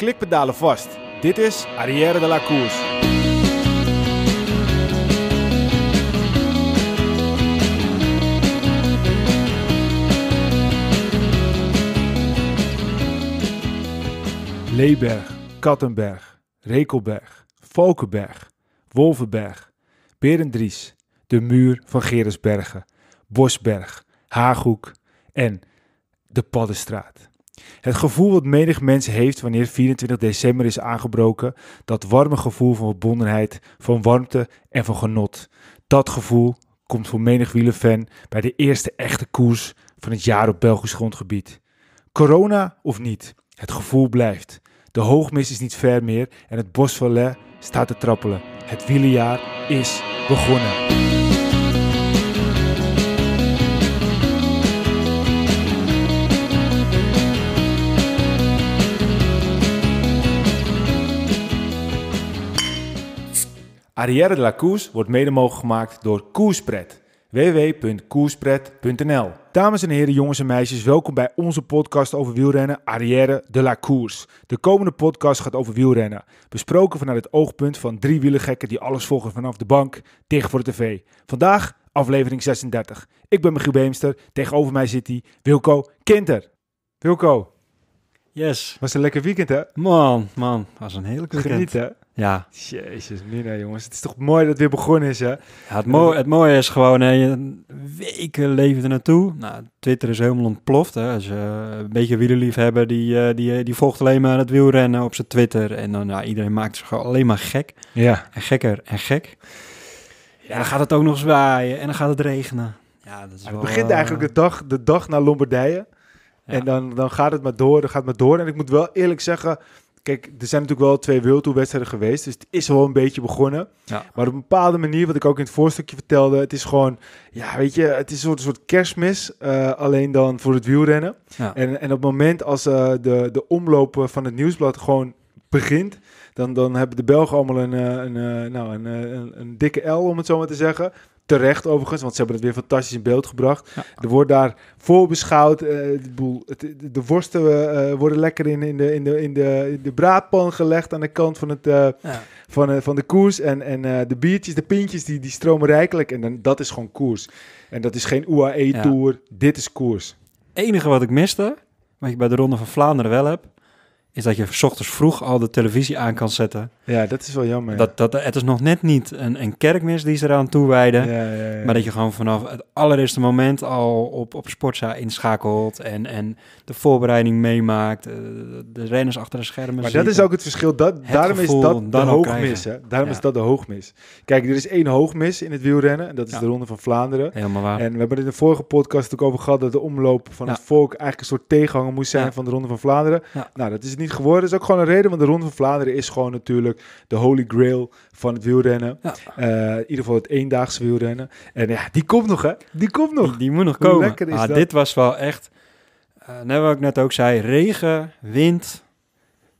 klikpedalen vast. Dit is Arrière de la Course. Leeberg, Kattenberg, Rekelberg, Valkenberg, Wolvenberg, Berendries, de muur van Gerisbergen, Bosberg, Haaghoek en de Paddenstraat. Het gevoel wat menig mens heeft wanneer 24 december is aangebroken, dat warme gevoel van verbondenheid, van warmte en van genot. Dat gevoel komt voor menig wielerfan bij de eerste echte koers van het jaar op Belgisch grondgebied. Corona of niet, het gevoel blijft. De hoogmis is niet ver meer en het Bosvalet staat te trappelen. Het wielerjaar is begonnen. Arrière de la course wordt mede mogelijk gemaakt door Koerspret. www.koerspret.nl Dames en heren, jongens en meisjes, welkom bij onze podcast over wielrennen Arrière de la Course. De komende podcast gaat over wielrennen, besproken vanuit het oogpunt van drie wielengekken die alles volgen vanaf de bank, dicht voor de tv. Vandaag aflevering 36. Ik ben Michiel Beemster, tegenover mij zit hij Wilco Kinter. Wilco. Yes. Was een lekker weekend hè? Man, man, was een heerlijk weekend. Geniet hè? Ja. Jezus, Mina, jongens. Het is toch mooi dat het weer begonnen is, hè? het, mooie, het mooie is gewoon, hè, je, weken leven er naartoe. Nou, Twitter is helemaal ontploft, hè. Als eh, een beetje wielerliefhebber, die, eh, die, eh, die volgt alleen maar het wielrennen op zijn Twitter. En dan, nou, iedereen maakt zich gewoon alleen maar gek. Ja. En gekker en gek. Ja, dan gaat het ook nog zwaaien en dan gaat het regenen. Ja, dat is wel, het begint eigenlijk de dag, de dag naar Lombardije. En dan, dan gaat het maar door, dan gaat het maar door. En ik moet wel eerlijk zeggen, Kijk, er zijn natuurlijk wel twee World wedstrijden geweest. Dus het is wel een beetje begonnen. Maar op een bepaalde manier, wat ik ook in het voorstukje vertelde. Het is gewoon, ja, weet je, het is een soort, een soort kerstmis. Eh, alleen dan voor het wielrennen. En, en op het moment als eh, de, de omloop van het nieuwsblad gewoon begint dan, dan hebben de Belgen allemaal een, eh, een, eh, nou, eh, een, een, dikke L, om het zo maar te zeggen. Terecht overigens, want ze hebben het weer fantastisch in beeld gebracht. Er wordt daar voorbeschouwd. Uh, de, de worsten worden lekker in, in, de, in, de, in, de, de braadpan gelegd aan de kant van, het, van, van de koers. En, en de biertjes, de pintjes, die, die stromen rijkelijk. En dan, dat is gewoon koers. En dat is geen UAE-tour. Dit is koers. enige wat ik miste, wat ik bij de Ronde van Vlaanderen wel heb, is dat je s ochtends vroeg al de televisie aan kan zetten. Ja, dat is wel jammer. Dat, dat, het is nog net niet een, een kerkmis die ze eraan toewijden. Ja, ja, ja. Maar dat je gewoon vanaf het allereerste moment al op, op Sportza inschakelt... En, en de voorbereiding meemaakt, eh, de, renners achter de schermen Maar dat is ook het verschil. Dat, daarom is dat de hoogmis. Hè? Daarom is dat de hoogmis. Kijk, er is één hoogmis in het wielrennen. En dat is de Ronde van Vlaanderen. Helemaal waar. En we hebben in de vorige podcast ook over gehad... dat de omloop van het volk eigenlijk een soort tegenhanger moest zijn van de Ronde van Vlaanderen. Nou, dat is niet geworden. is ook gewoon een reden, want de Ronde van Vlaanderen is gewoon natuurlijk de holy grail van het wielrennen. Ja. Eh, in ieder geval het eendaagse wielrennen. En ja, die komt nog, hè? Die komt nog. Die, moet nog komen. Lekker is ah, dat? Dit was wel echt, eh, net wat ik net ook zei, regen, wind.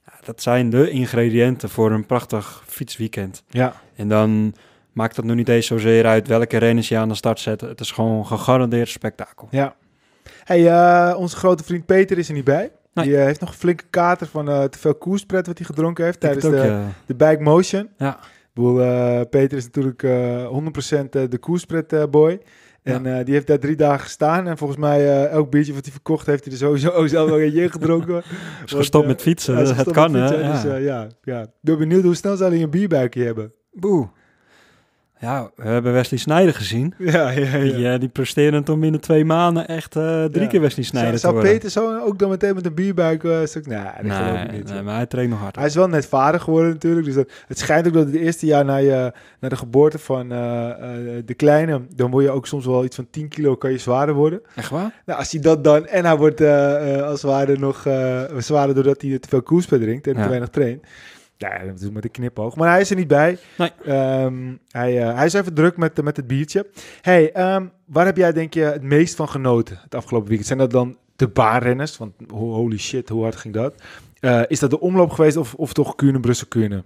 Ja, dat zijn de ingrediënten voor een prachtig fietsweekend. Ja. En dan maakt het nog niet eens zozeer uit welke renners je aan de start zet. Het is gewoon gegarandeerd spektakel. Ja. Hey, eh, onze grote vriend Peter is er niet bij. Die eh, heeft nog een flinke kater van eh, te veel koerspret wat hij gedronken heeft tijdens de, de bike motion. Ja. Boel, uh, eh, Peter is natuurlijk 100% de koerspret boy. En die heeft daar drie dagen gestaan. En volgens mij elk biertje wat hij verkocht heeft hij er sowieso zelf een eentje gedronken. is gestopt met fietsen, het kan hè. Dus, ja, ja. Ik ben benieuwd hoe snel zal hij een bierbuikje hebben. Boe. Ja, we hebben Wesley Snijder gezien. Ja, ja, ja. Die, eh, die presteren binnen twee maanden echt eh, drie keer Wesley Snijder zou, zou Peter zo ook dan meteen met een bierbuik... Uh, stuk? Nee, dat nee, geloof ik niet. Nee, maar hij traint nog hard. Hij is wel net vader geworden natuurlijk. Dus het schijnt ook dat het eerste jaar na, je, na de geboorte van de kleine... dan word je ook soms wel iets van 10 kilo kan je zwaarder worden. Echt waar? Nou, als hij dat dan... En hij wordt als het ware nog zwaarder doordat hij te veel koers drinkt en te weinig traint... Ja, dat met een knipoog. Maar hij is er niet bij. Nee. Ehm, hij, eh, hij is even druk met, uh, met het biertje. hey, ehm, waar heb jij denk je het meest van genoten het afgelopen weekend? Zijn dat dan de baanrenners? Want holy shit, hoe hard ging dat? Eh, is dat de omloop geweest of, of toch Kuurne, Brussel, Kuurne?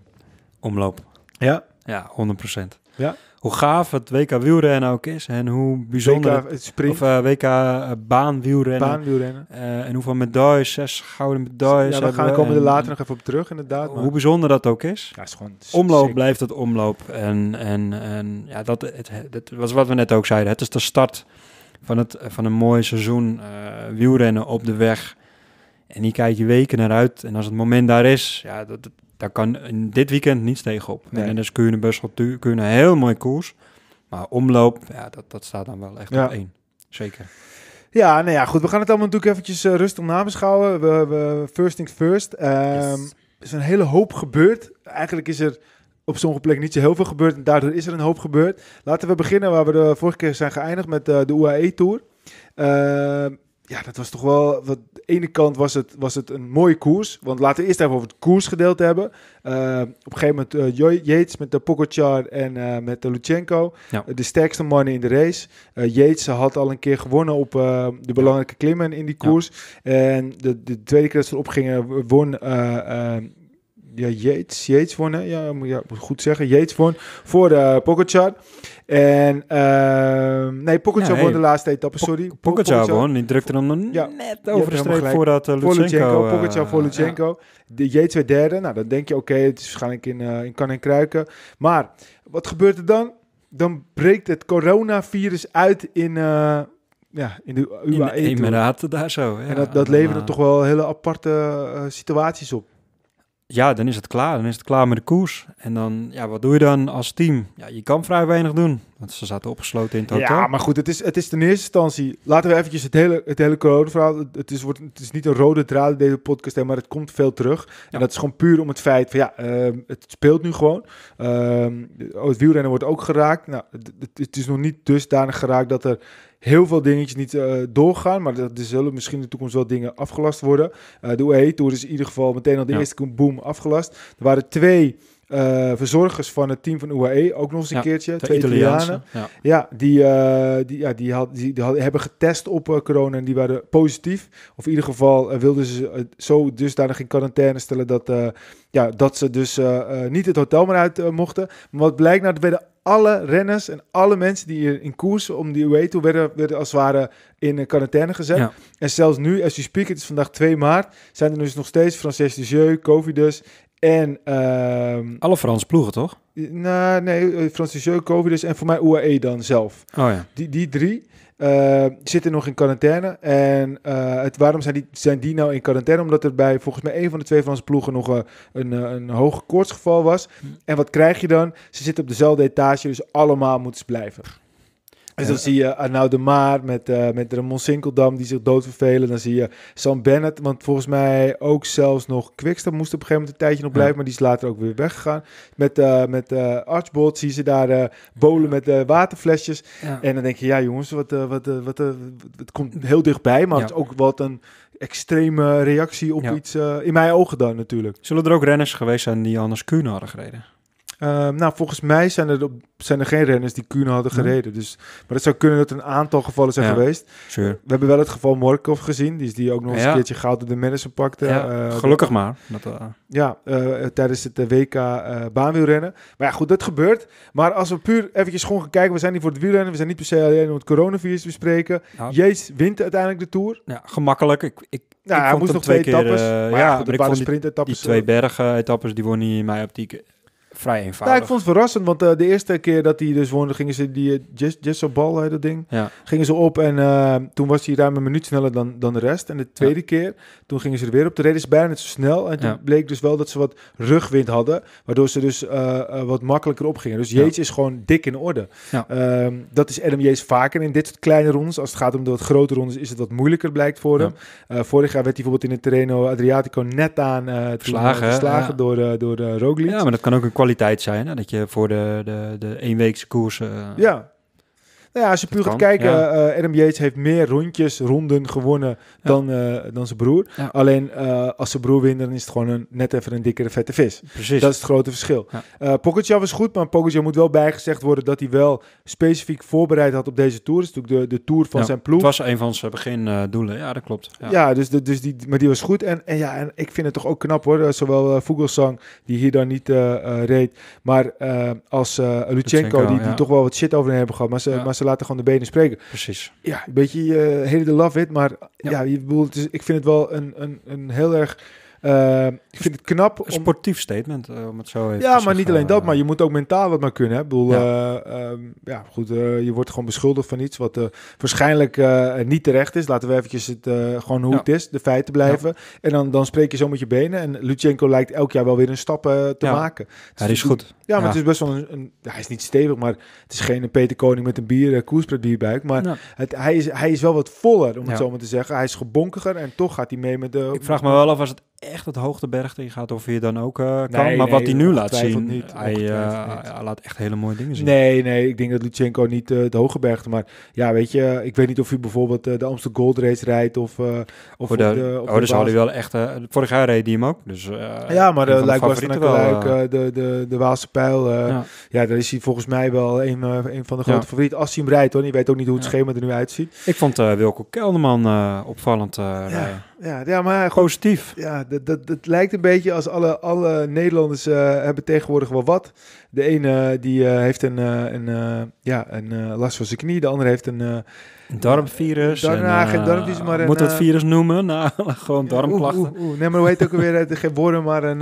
Omloop. Ja? Ja, 100%. Ja? hoe gaaf het WK wielrennen ook is en hoe bijzonder het, of, eh, WK eh, baanwielrennen, eh, en hoeveel medailles, zes gouden medailles. Ja, daar gaan we komen er later nog even op terug inderdaad. Maar. Hoe bijzonder dat ook is. Ja, is gewoon omloop blijft het omloop en, en, en ja, dat het, het, was wat we net ook zeiden. Het is de start van, het, van een mooi seizoen wielrennen op de weg. En die kijk je weken naar uit. En als het moment daar is, ja, dat, daar kan in dit weekend niets tegen op. En dus kun je een best wel kun je een heel mooi koers. Maar omloop, ja, dat, dat staat dan wel echt op één. Zeker. Ja, nou ja, goed. We gaan het allemaal natuurlijk eventjes eh, rustig nabeschouwen. We, we, first things first. Er ehm, is een hele hoop gebeurd. Eigenlijk is er op sommige plekken niet zo heel veel gebeurd. En daardoor is er een hoop gebeurd. Laten we beginnen waar we de vorige keer zijn geëindigd met eh, de UAE-tour. Uh, ehm, ja, dat was toch wel. Wat, de ene kant was het, was het een mooie koers. Want laten we eerst even over het koersgedeelte hebben. Eh, op een gegeven moment uh, eh, Yates met de Pogacar en eh, met de Luchenko. de sterkste mannen in de race. Yates had al een keer gewonnen op de belangrijke klimmen in die koers. En de, de tweede keer dat ze erop won ja, Yates, won, Ja, moet ja, goed zeggen. Yates won voor de Pogacar. En uh, nee, Pogacar ja, de laatste etappe, sorry. Po gewoon. die drukte hem dan ja, net over eh, eh, de voordat uh, Lutsenko... Voor Lutsenko, De J2 derde, nou dan denk je oké, het is waarschijnlijk in, eh, in kan en kruiken. Maar wat gebeurt er dan? Dan breekt het coronavirus uit in, ja, in de UAE. In de e Emiraten daar zo. En dat, levert er ah. toch wel hele aparte situaties op ja, dan is het klaar. Dan is het klaar met de koers. En dan, ja, wat doe je dan als team? Ja, je kan vrij weinig doen, want ze zaten opgesloten in het hotel. Ja, maar goed, het is, het is ten eerste instantie... Laten we eventjes het hele, het hele corona-verhaal... Het is, wordt, het is niet een rode draad in deze podcast, maar het komt veel terug. En dat is gewoon puur om het feit van, ja, ehm, het speelt nu gewoon. Ehm, het wielrennen wordt ook geraakt. Nou, het, het is nog niet dusdanig geraakt dat er heel veel dingetjes niet eh, doorgaan. Maar er zullen misschien in de toekomst wel dingen afgelast worden. Eh, de UAE e Tour is in ieder geval meteen al de eerste boom afgelast. Er waren twee uh, verzorgers van het team van UAE, ook nog eens een keertje, twee Italianen. Ja. die, uh, die, ja, die, had, die, hebben getest op uh, corona en die waren positief. Of in ieder geval wilden ze zo dus dusdanig in quarantaine stellen dat, ja, dat ze dus niet het hotel meer uit mochten. Maar wat blijkt nou, er werden alle renners en alle mensen die in koers om die UAE toe werden, werden als het ware in quarantaine gezet. En zelfs nu, als je speak, het is vandaag 2 maart, zijn er dus nog steeds Francis de Jeu, Covidus. En, ehm, Alle Franse ploegen, toch? Nou, nee, eh, Francis Covid Covidus en voor mij UAE dan zelf. Oh ja. Die, die drie eh, zitten nog in quarantaine. En eh, het, waarom zijn die, zijn die nou in quarantaine? Omdat er bij volgens mij een van de twee Franse ploegen nog een, een, een hoog koortsgeval was. Hm. En wat krijg je dan? Ze zitten op dezelfde etage, dus allemaal moeten ze blijven. Dus dan zie je Arnaud de Maar met, uh, met Ramon Sinkeldam die zich doodvervelen. Dan zie je Sam Bennett, want volgens mij ook zelfs nog Quickstep moest op een gegeven moment een tijdje nog blijven, maar die is later ook weer weggegaan. Met, uh, met eh, Archbold zie je ze daar uh, bolen met waterflesjes. En dan denk je, ja jongens, wat, wat, wat, het komt heel dichtbij, maar het is ook wat een extreme reactie op iets, in mijn ogen dan natuurlijk. Zullen er ook renners geweest zijn die anders kunnen hadden gereden? Ehm, nou, volgens mij zijn er, zijn er geen renners die Kuhn hadden gereden. Dus, maar het zou kunnen dat er een aantal gevallen zijn ja, geweest. We hebben wel het geval Morkov gezien. Die is die ook nog eens een keertje goud op de Madison pakte. Eh, gelukkig maar. Dat, eh, Ja, eh, tijdens het WK baanwielrennen. Maar ja, goed, dat gebeurt. Maar als we puur eventjes gewoon gaan kijken. We zijn hier voor het wielrennen. We zijn niet per se alleen om het coronavirus te bespreken. Jeets wint uiteindelijk de Tour. Ja, gemakkelijk. Ik, ik, nou, ik hij moest nog twee, etappes. etappes. ja, maar de etappes. Die twee bergen etappes, die won niet in mijn optiek vrij Ja, ik vond het verrassend, want eh, de eerste keer dat hij dus woonde, gingen ze die eh, just Jess dat ding, ja. gingen ze op en eh, toen was hij ruim een minuut sneller dan, dan de rest. En de tweede keer, toen gingen ze er weer op. de reden is bijna net zo snel. En toen bleek dus wel dat ze wat rugwind hadden. Waardoor ze dus eh, eh, wat makkelijker opgingen. Dus Jeets is gewoon dik in orde. Ehm, dat is Adam vaker in dit soort kleine rondes. Als het gaat om de wat grote rondes is het wat moeilijker blijkt voor hem. Eh, vorig jaar werd hij bijvoorbeeld in het Terreno Adriatico net aan uh, verslagen, verslagen door, door Roglic. Ja, maar dat kan ook een kwaliteit zijn. Dat je voor de, de, de eenweekse koers... ja, nou ja, als je puur gaat kijken, ja. uh, heeft meer rondjes, ronden gewonnen dan, eh, dan zijn broer. Alleen eh, als zijn broer wint, dan is het gewoon een, net even een dikkere vette vis. Precies. Dat is het grote verschil. Ja. Pogacar was goed, maar Pogacar moet wel bijgezegd worden dat hij wel specifiek voorbereid had op deze tour. Dat natuurlijk de, de tour van zijn ploeg. Het was een van zijn doelen. ja dat klopt. Ja, dus, de, dus die, maar die was goed. En, en ja, en ik vind het toch ook knap hoor, zowel Vogelsang, die hier dan niet reed, maar als Lutsenko, die, die toch wel wat shit over hem hebben gehad. Maar ze, maar ze laten gewoon de benen spreken. Precies. Ja, een beetje uh, eh, hele de love it, maar ja, je bedoelt, ik vind het wel een, een, een heel erg... Eh, ik vind het knap. Een sportief statement, eh, om het zo even Ja, maar niet alleen dat, eh. maar je moet ook mentaal wat maar kunnen. Hè? Ik bedoel, ja. Eh, ehm, ja goed, je wordt gewoon beschuldigd van iets wat waarschijnlijk niet terecht is. Laten we eventjes het, gewoon hoe het is, de feiten blijven. En dan, dan spreek je zo met je benen. En Lutsenko lijkt elk jaar wel weer een stap te maken. Ja, hij is dus- goed. Ja, maar het is best wel een, Hij is niet stevig, maar het is geen Peter Koning met een bier, koerspret bierbuik. Maar het, hij, is, hij is wel wat voller, om het zo maar te zeggen. Hij is gebonkiger en toch gaat hij mee met de... Ik vraag me wel af, als het echt het bent gaat of je dan ook eh, kan. maar wat hij nu laat zien, niet, eh, hij, laat echt hele mooie dingen zien. Nee, nee, ik denk dat Lutsenko niet uh, eh, het hoge bergte, Maar ja, weet je, ik weet niet of hij bijvoorbeeld de Amsterdam Gold Race rijdt of... of de, oh, dus had hij wel echt... vorig jaar reed hij hem ook. Dus, ja, maar de Luik was de, de, de Waalse Pijl. Ja. ja. daar is hij volgens mij wel een, een van de grote ja. favorieten. Als hij hem rijdt, hoor. Je weet ook niet hoe het schema er nu uitziet. Ik vond Wilco Kelderman opvallend ja, ja maar positief. Ja, dat, dat, dat lijkt een beetje als alle, alle Nederlanders eh, hebben tegenwoordig wel wat. De ene eh, die eh, heeft een, een, ja, een last van zijn knie, de andere heeft een. een darmvirus. Daarna, darm darmvirus maar een, moet het virus noemen? Nou, gewoon darmklachten. Nee, maar hoe heet ook alweer? geen woorden, maar een.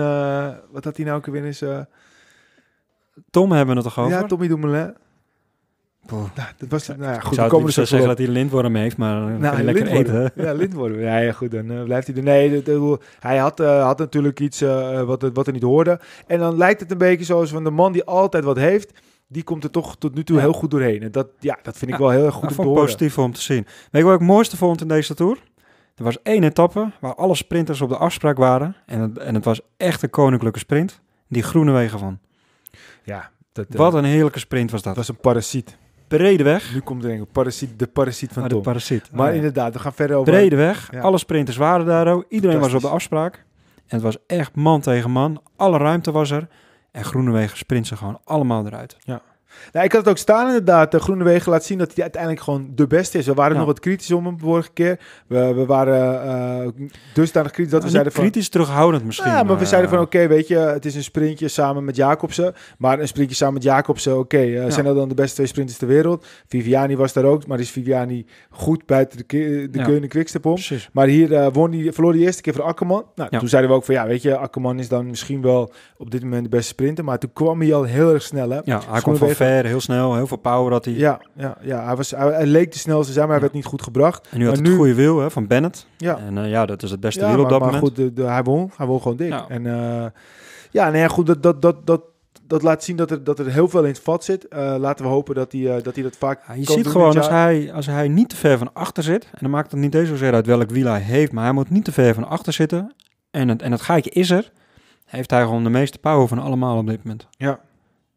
wat had hij nou ook alweer Tom hebben we het toch over? Ja, Tommy Dumoulin. Nou, dat was, nou ja, goed, ik zou komen zeggen dat hij lintworm heeft, maar eh, nou, lekker eten. Ja, lintworm. Ja, ja, goed, dan eh, blijft hij er. Nee, eh, hij had, had natuurlijk iets wat, wat er niet hoorde. En dan lijkt het een beetje zoals van de man die altijd wat heeft die komt er toch tot nu toe heel goed doorheen. En dat, ja, dat vind ik wel heel erg goed om te positief om te zien. Weet je wat ik het mooiste vond in deze Tour? Er was één etappe waar alle sprinters op de afspraak waren. En het, en het was echt een koninklijke sprint. Die groene wegen van. Ja. Dat, wat een heerlijke sprint was dat. Dat was een parasiet weg. Nu komt er ik parasiet, de parasiet van ah, de parasiet. Maar ah, inderdaad, we gaan verder over. Bredeweg. Ja. Alle sprinters waren daar ook. Iedereen was op de afspraak. En het was echt man tegen man. Alle ruimte was er. En Groenewegen sprint ze gewoon allemaal eruit. Ja. Nou, ik had het ook staan inderdaad. De Groene Wegen laat zien dat hij uiteindelijk gewoon de beste is. We waren nog wat kritisch om hem vorige keer. We, we waren eh, dusdanig kritisch dat we zeiden van... Kritisch terughoudend misschien. Ja, maar we eh, zeiden van oké, weet je, het is een sprintje samen met Jacobsen. Maar een sprintje samen met Jacobsen, oké, eh, zijn dat dan de beste twee sprinters ter wereld? Viviani was daar ook, maar is Viviani goed buiten de, de ja. Keunen Quickstep om? Precies. Maar hier uh, won die, verloor hij de eerste keer van Akkerman. Nou, toen zeiden we ook van ja, weet je, Akkerman is dan misschien wel op dit moment de beste sprinter. Maar toen kwam hij al heel erg snel, hè? Ja, hij kwam heel snel, heel veel power dat hij. Ja, ja, ja hij, was, hij, leek de snelste zijn, maar hij werd niet goed gebracht. En nu had het goede wiel hè, van Bennett. Ja. En eh, ja, dat is het beste ja, wiel op dat maar moment. Maar goed, de, de, hij, won, hij won gewoon dik. Ja. Nou. En eh, ja, nee, goed, dat, dat, dat, dat, dat laat zien dat er, dat er heel veel in het vat zit. Eh, laten we hopen dat hij, dat, hij dat vaak. Ja, je ziet gewoon als hij, als hij niet te ver van achter zit. En dan maakt het niet eens zozeer uit welk wiel hij heeft. Maar hij moet niet te ver van achter zitten. En het, en ga ik is er. Heeft hij gewoon de meeste power van allemaal op dit moment. Ja,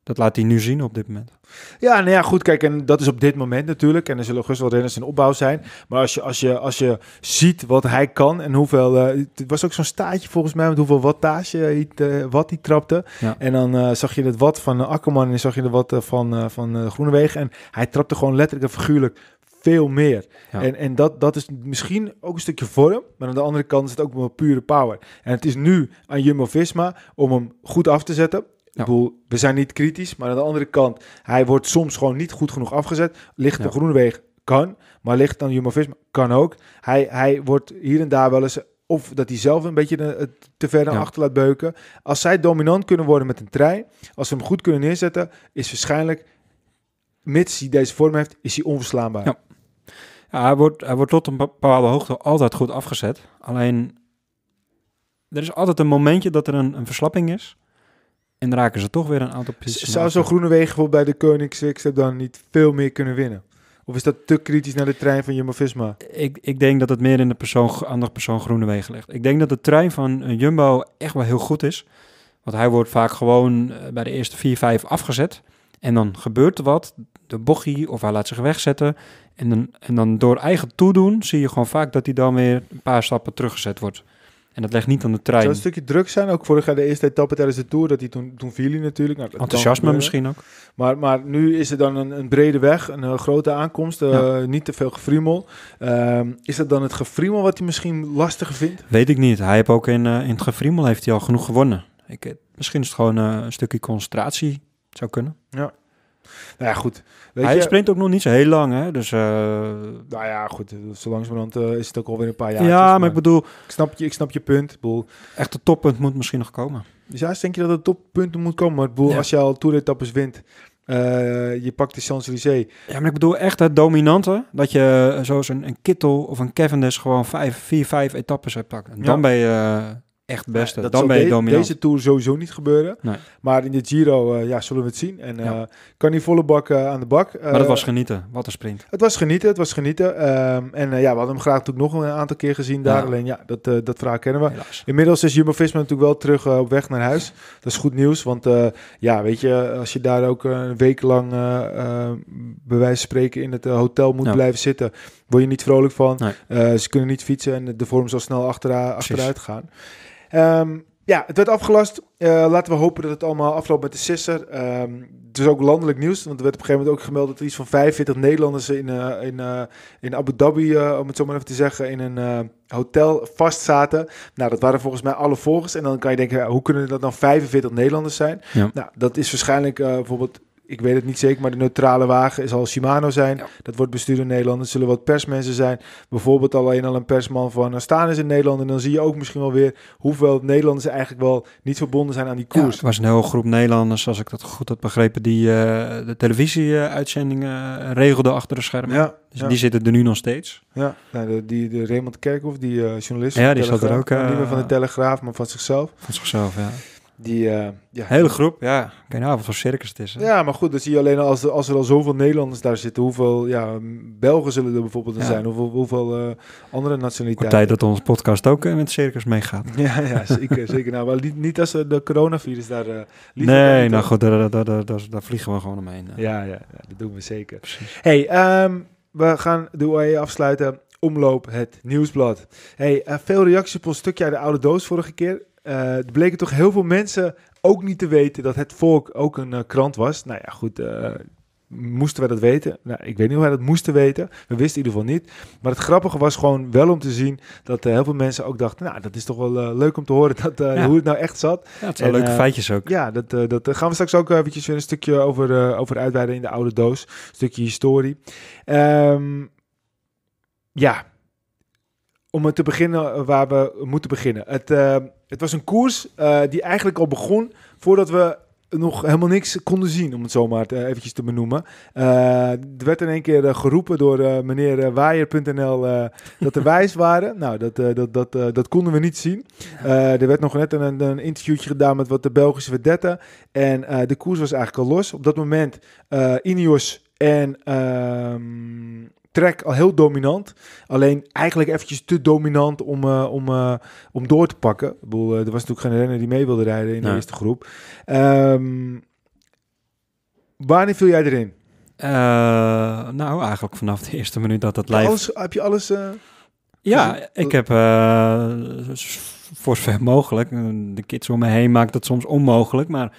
dat laat hij nu zien op dit moment. Ja, nou ja, goed. Kijk, en dat is op dit moment natuurlijk. En er zullen gerust wel renners in opbouw zijn. Maar als je, als je, als je ziet wat hij kan en hoeveel. Eh, het was ook zo'n staatje volgens mij met hoeveel wattage hij, eh, wat hij trapte. Eh, en dan zag je het wat van Akkerman en zag je de wat van, van Groenewegen. En hij trapte gewoon letterlijk en figuurlijk veel meer. En, en dat, dat is misschien ook een stukje vorm, maar aan de andere kant is het ook wel pure power. En het is nu aan Jumbo-Visma om hem goed af te zetten. Ik bedoel, we zijn niet kritisch, maar aan de andere kant, hij wordt soms gewoon niet goed genoeg afgezet. Ligt de op weg kan, maar ligt dan Jumbo-Visma, kan ook. Hij, hij wordt hier en daar wel eens, of dat hij zelf een beetje te ver naar achter laat beuken. Als zij dominant kunnen worden met een trein, als ze hem goed kunnen neerzetten, is waarschijnlijk, mits hij deze vorm heeft, is hij onverslaanbaar. Ja. ja hij, wordt, hij wordt tot een bepaalde hoogte altijd goed afgezet. Alleen, er is altijd een momentje dat er een verslapping is en raken ze toch weer een aantal posities. Zou zo'n groene wegen bij de Koningswijk dan niet veel meer kunnen winnen? Of is dat te kritisch naar de trein van Jumbo-Visma? Ik, ik denk dat het meer in de persoon, andere persoon Groenewegen ligt. Ik denk dat de trein van eh, Jumbo echt wel heel goed is. Want hij wordt vaak gewoon eh, bij de eerste 4, 5 afgezet. En dan gebeurt er wat. De bochie of hij laat zich wegzetten. En dan, en dan door eigen toedoen zie je gewoon vaak dat hij dan weer een paar stappen teruggezet wordt. En dat legt niet aan de trein. Zou een stukje druk zijn? Ook vorig jaar de eerste etappe tijdens de Tour, dat die toen, toen viel hij natuurlijk. Nou, Enthousiasme misschien ook. Maar, maar nu is er dan een, een brede weg, een, eh, grote aankomst, eh, niet te veel gefriemel. Ehm, is dat dan het gefriemel wat hij misschien lastiger vindt? Weet ik niet. Hij heeft ook in, eh, in het gefriemel heeft hij al genoeg gewonnen. Ik, misschien is het gewoon een stukje concentratie. zou kunnen. Ja. Nou ja, goed. Weet hij je, sprint ook nog niet zo heel lang, hè? Dus, eh, nou ja, goed. Zo langzamerhand uh, is het ook alweer een paar jaar. Ja, maar, ik bedoel... Ik snap je, ik snap je punt. Ik echt het toppunt moet misschien nog komen. Dus juist denk je dat het toppunt moet komen. Maar ik als je al toeretappes wint... Uh, je pakt de Champs-Élysées. Ja, maar ik bedoel echt het dominante. Dat je zoals een, Kittel of een Cavendish gewoon vier, vijf etappes hebt pakken. En dan ben je echt beste. Eh, dan ben je dominant. Deze Tour sowieso niet gebeuren. Maar in de Giro eh, ja, zullen we het zien. En eh, kan die volle bak aan de bak. maar het was genieten. Wat een sprint. Het was genieten, het was genieten. Ehm, en ja, we hadden hem graag natuurlijk nog een aantal keer gezien daar. Alleen ja, dat, dat verhaal kennen we. Inmiddels is Jumbo-Visma natuurlijk wel terug op weg naar huis. Dat is goed nieuws, want ja, weet je, als je daar ook een week lang bij wijze van spreken in het hotel moet blijven zitten, word je niet vrolijk van. ze kunnen niet fietsen en de vorm zal snel achteruit gaan. Ehm, ja, het werd afgelast. Eh, laten we hopen dat het allemaal afloopt met de sisser. Ehm, het is ook landelijk nieuws, want er werd op een gegeven moment ook gemeld dat er iets van 45 Nederlanders in, eh, in, eh, in Abu Dhabi, om het zo maar even te zeggen, in een hotel vast zaten. Nou, dat waren volgens mij alle volgers. En dan kan je denken, hoe kunnen dat dan 45 Nederlanders zijn? Nou, dat is waarschijnlijk bijvoorbeeld ik weet het niet zeker, maar de neutrale wagen zal Shimano zijn. Dat wordt bestuurd in Nederland. Er zullen wat persmensen zijn. Bijvoorbeeld alleen al een persman van ze in Nederland. En dan zie je ook misschien wel weer hoeveel Nederlanders eigenlijk wel niet verbonden zijn aan die koers. Ja, was een hele groep Nederlanders, als ik dat goed had begrepen, die eh, de televisieuitzendingen uh, regelden achter de schermen. Ja, dus die zitten er nu nog steeds. Ja, nou, de, die, de Raymond Kerkhoff, die uh, journalist. Ja, die zat er ook. niet meer van de Telegraaf, maar van zichzelf. Van zichzelf, ja. Die, eh, ja. Hele groep, ja. Geen wat voor circus het is. Ja, maar goed, dat zie je alleen als, als er al zoveel Nederlanders daar zitten. Hoeveel ja, Belgen zullen er bijvoorbeeld zijn? Hoeveel, hoeveel uh, andere nationaliteiten? Tijd dat onze podcast ook uh, met circus meegaat. Ja, ja zeker. zeker. Nou, niet, niet als de coronavirus daar... nee, nou goed, daar, daar, daar, daar, vliegen we gewoon omheen. Ja, ja, dat doen we zeker. hey, ehm, we gaan de OE afsluiten. Omloop het nieuwsblad. Hey, veel reacties op een stukje uit de oude doos vorige keer. Uh, eh, bleek bleken toch heel veel mensen ook niet te weten dat het volk ook een eh, krant was. Nou ja, goed. Eh, moesten wij dat weten? Nou, ik weet niet of wij dat moesten weten. We wisten in ieder geval niet. Maar het grappige was gewoon wel om te zien dat heel veel mensen ook dachten... nou, dat is toch wel leuk om te horen dat, hoe het nou echt zat. Ja, het leuke feitjes ook. Ja, dat, dat gaan we straks ook eventjes weer een stukje over, over uitweiden in de oude doos. Een stukje historie. Ehm, ja, om te beginnen waar we moeten beginnen. Het, het was een koers eh, die eigenlijk al begon voordat we nog helemaal niks konden zien, om het zomaar te, eventjes te benoemen. Uh, er werd in één keer eh, geroepen door meneer Waaier.nl dat er wijs waren. Nou, dat, dat, dat, dat konden we niet zien. er werd nog net een, een interviewtje gedaan met wat de Belgische verdetten. En de koers was eigenlijk al los. Op dat moment Ineos en... Ehm, track al heel dominant. Alleen eigenlijk eventjes te dominant om, eh, om, eh, om door te pakken. Ik bedoel, eh, er was natuurlijk geen renner die mee wilde rijden in de eerste groep. Um, wanneer viel jij erin? nou, eigenlijk vanaf de eerste minuut dat het lijkt. heb je alles... ja, ik heb voor zover mogelijk. De kids om me heen maakt dat soms onmogelijk, maar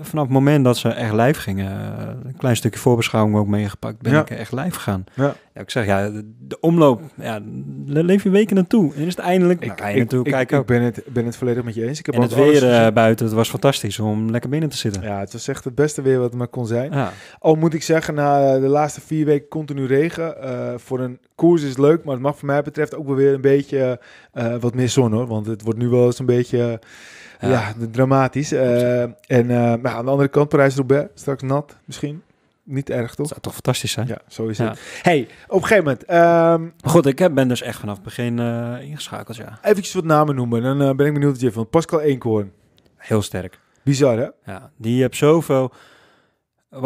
vanaf het moment dat ze echt live gingen, eh, een klein stukje voorbeschouwing ook meegepakt, ben ik echt live gegaan. Ja. ja. ik zeg ja, de, omloop, ja, leef je weken naartoe. En is het eindelijk, ik, nou, ik, ik, kijk ik, ben het, ben het volledig met je eens. Ik heb al het weer eh, buiten, het was fantastisch om lekker binnen te zitten. Ja, het was echt het beste weer wat het maar kon zijn. Al moet ik zeggen, na eh, de laatste vier weken continu regen, voor een koers is leuk, maar het mag voor mij betreft ook wel weer een beetje eh, eh, wat meer zon hoor. Want het wordt nu wel eens een beetje ja. dramatisch. Uh, en maar aan de andere kant, Parijs-Roubaix, straks nat misschien. Niet erg, toch? Dat zou toch fantastisch zijn? Ja, zo is het. hey, op een gegeven moment... Um, goed, ik ben dus echt vanaf het begin ingeschakeld, ja. Even wat namen noemen. Dan ben ik benieuwd wat je van Pascal Eenkhoorn. Heel sterk. Bizar, hè? Ja, die heb zoveel...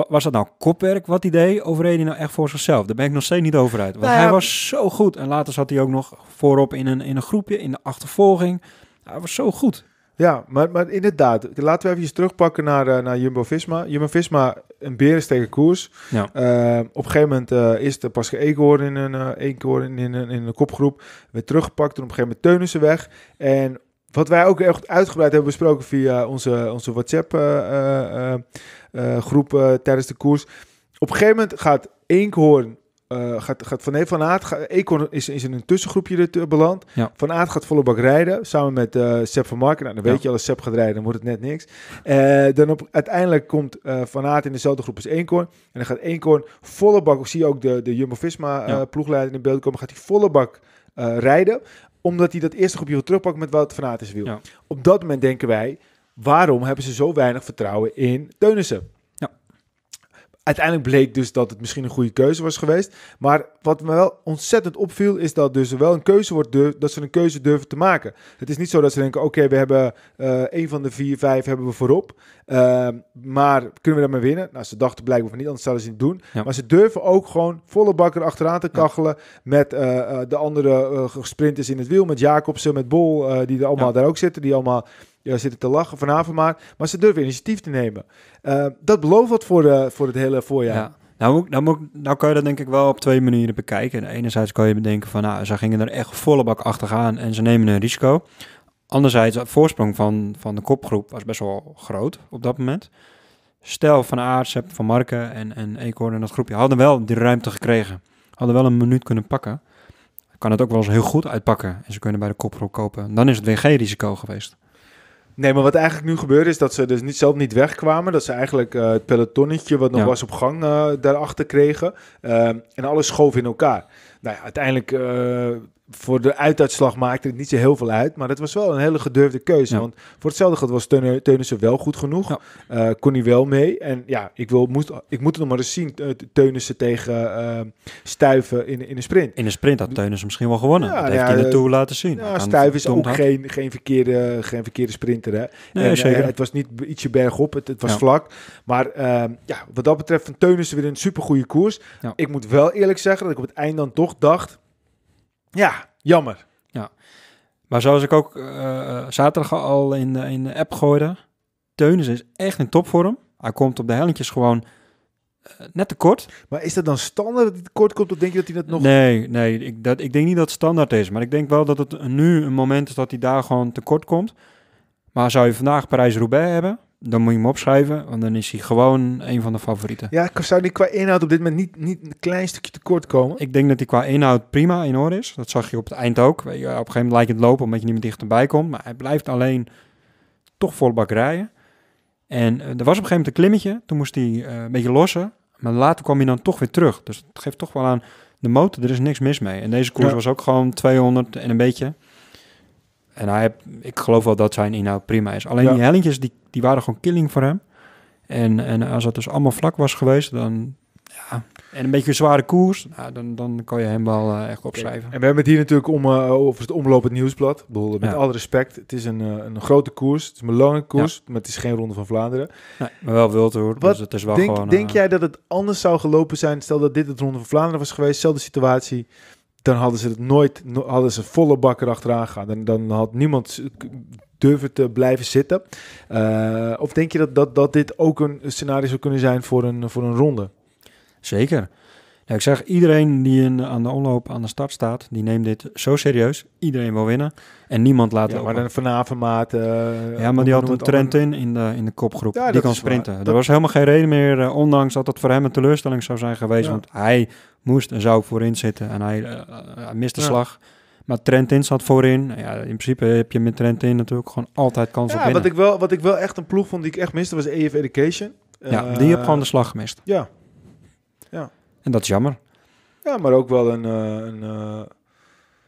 Was dat nou kopwerk wat idee? deed? hij nou echt voor zichzelf? Daar ben ik nog steeds niet over uit. Want nou hij was zo goed. En later zat hij ook nog voorop in een, in een groepje, in de achtervolging. Hij was zo goed. Ja, maar, maar inderdaad. Laten we even terugpakken naar, eh, naar Jumbo-Visma. Jumbo-Visma, een berensteken koers. Ja. Uh, op een gegeven moment eh, is er pas Eekhoorn in een, uh, in, een, in een kopgroep. Weer teruggepakt. Toen op een gegeven moment Teunissen weg. En wat wij ook echt uitgebreid hebben besproken via onze, onze WhatsApp-groep eh, eh, eh, tijdens de koers. Op een gegeven moment gaat Eekhoorn, gaat, gaat Van, van is, is in een tussengroepje er beland. Van Aat gaat volle bak rijden, samen met Seb van Marken. Nou, dan weet je al, als Seb gaat rijden, dan wordt het net niks. dan op, uiteindelijk komt Van Aart in dezelfde groep als Eekhoorn. En dan gaat Eekhoorn volle bak, zie je ook de, de Jumbo-Visma-ploegleider in beeld komen, gaat hij volle bak... rijden omdat hij dat eerste groepje wil terugpakken met wat van wil. Ja. Op dat moment denken wij, waarom hebben ze zo weinig vertrouwen in Teunissen? uiteindelijk bleek dus dat het misschien een goede keuze was geweest. Maar wat me wel ontzettend opviel, is dat dus wel een keuze wordt dat ze een keuze durven te maken. Het is niet zo dat ze denken: oké, we hebben uh, eh, een van de vier, vijf hebben we voorop. Ehm, maar kunnen we daarmee winnen? Nou, ze dachten blijkbaar niet, anders zouden ze het doen. Maar ze durven ook gewoon volle er achteraan te kachelen. Met eh, eh, de andere sprinters in het wiel, met Jacobsen, met Bol, die er allemaal daar ook zitten, die allemaal ja, zitten te lachen vanavond maar. Maar ze durven initiatief te nemen. Eh, dat belooft wat voor, de, eh, voor het hele voorjaar. Ja. Nou, nou, moet, nou kan je dat denk ik wel op twee manieren bekijken. enerzijds kan je bedenken van, nou, ze gingen er echt volle bak achter en ze nemen een risico. Anderzijds, het voorsprong van, van de kopgroep was best wel groot op dat moment. Stel, Van hebt Van Marken en, en Eekhoorn en dat groepje hadden wel die ruimte gekregen. Hadden wel een minuut kunnen pakken. Kan het ook wel eens heel goed uitpakken. En ze kunnen bij de kopgroep kopen. Dan is het geen risico geweest. Nee, maar wat eigenlijk nu gebeurde is dat ze dus niet, zelf niet wegkwamen. Dat ze eigenlijk eh, het pelotonnetje wat nog was op gang eh, daarachter kregen. Ehm, en alles schoof in elkaar nou ja, uiteindelijk uh, voor de uitslag maakte het niet zo heel veel uit. Maar dat was wel een hele gedurfde keuze. Want voor hetzelfde geld was Teunissen wel goed genoeg. Ja. Eh, kon hij wel mee. En ja, ik, wil, moest, ik moet het nog maar eens zien. Teunissen tegen uh, eh, Stuiven in, in een sprint. In een sprint had Teunissen misschien wel gewonnen. Ja, dat nou heeft hij naartoe laten zien. Ja, Stuiven is ook geen, geen, verkeerde, geen verkeerde sprinter. Hè? Nee, zeker. het was niet ietsje bergop. Het, het was vlak. Maar ehm, ja, wat dat betreft van Teunissen weer een supergoeie koers. Ik moet wel eerlijk zeggen dat ik op het eind dan toch dacht, ja, jammer. Ja. Maar zoals ik ook eh, eh, zaterdag al in de, in de app gooide, Teunis is echt in topvorm. Hij komt op de hellentjes gewoon eh, net te kort. Maar is dat dan standaard dat hij kort komt? Of denk je dat hij dat nog... Nee, nee ik, dat, ik denk niet dat het standaard is. Maar ik denk wel dat het nu een moment is dat hij daar gewoon tekort komt. Maar zou je vandaag Parijs-Roubaix hebben dan moet je hem opschrijven, want dan is hij gewoon een van de favorieten. Ja, zou die qua inhoud op dit moment niet, niet een klein stukje tekort komen? Ik denk dat hij qua inhoud prima in orde is. Dat zag je op het eind ook. Weet je, op een gegeven moment lijkt het lopen omdat je niet meer dichterbij komt. Maar hij blijft alleen toch vol bak rijden. En eh, er was op een gegeven moment een klimmetje. Toen moest hij eh, een beetje lossen. Maar later kwam hij dan toch weer terug. Dus het geeft toch wel aan de motor. Er is niks mis mee. En deze koers was ook gewoon 200 en een beetje. En hij, ik geloof wel dat zijn inhoud prima is. Alleen die hellingjes, die, die waren gewoon killing voor hem. En, en als het dus allemaal vlak was geweest, dan... Ja, en een beetje een zware koers, nou, dan, dan kan je hem wel eh, echt opschrijven. En we hebben het hier natuurlijk om, uh, over het omlopend nieuwsblad. bedoel, met alle respect, het is een, eh, een grote koers. Het is een lange koers, ja. maar het is geen Ronde van Vlaanderen. maar wel Wildtour, dus het is wel denk, gewoon... Denk jij dat het anders zou gelopen zijn, stel dat dit het Ronde van Vlaanderen was geweest, dezelfde situatie dan hadden ze het nooit, hadden ze volle bak achteraan gegaan. Dan, dan had niemand durven te blijven zitten. Eh, of denk je dat, dat, dat dit ook een scenario zou kunnen zijn voor een, voor een ronde? Zeker ik zeg, iedereen die in, aan de omloop aan de start staat, die neemt dit zo serieus. Iedereen wil winnen en niemand laat ja, Maar dan Vanavond, maat. Eh, ja, maar die had een trend in, in de, in de kopgroep. die kan sprinten. Er was helemaal geen reden meer, eh, ondanks dat het voor hem een teleurstelling zou zijn geweest. Want hij moest en zou voorin zitten en hij uh, miste de slag. Maar Trentin zat voorin. Ja, in principe heb je met Trentin natuurlijk gewoon altijd kans op winnen. Wat ik, wel, wat ik wel echt een ploeg vond die ik echt miste was EF Education. Ja, die heb gewoon de slag gemist. Ja, en dat is jammer. Ja, maar ook wel een... Eh, een eh,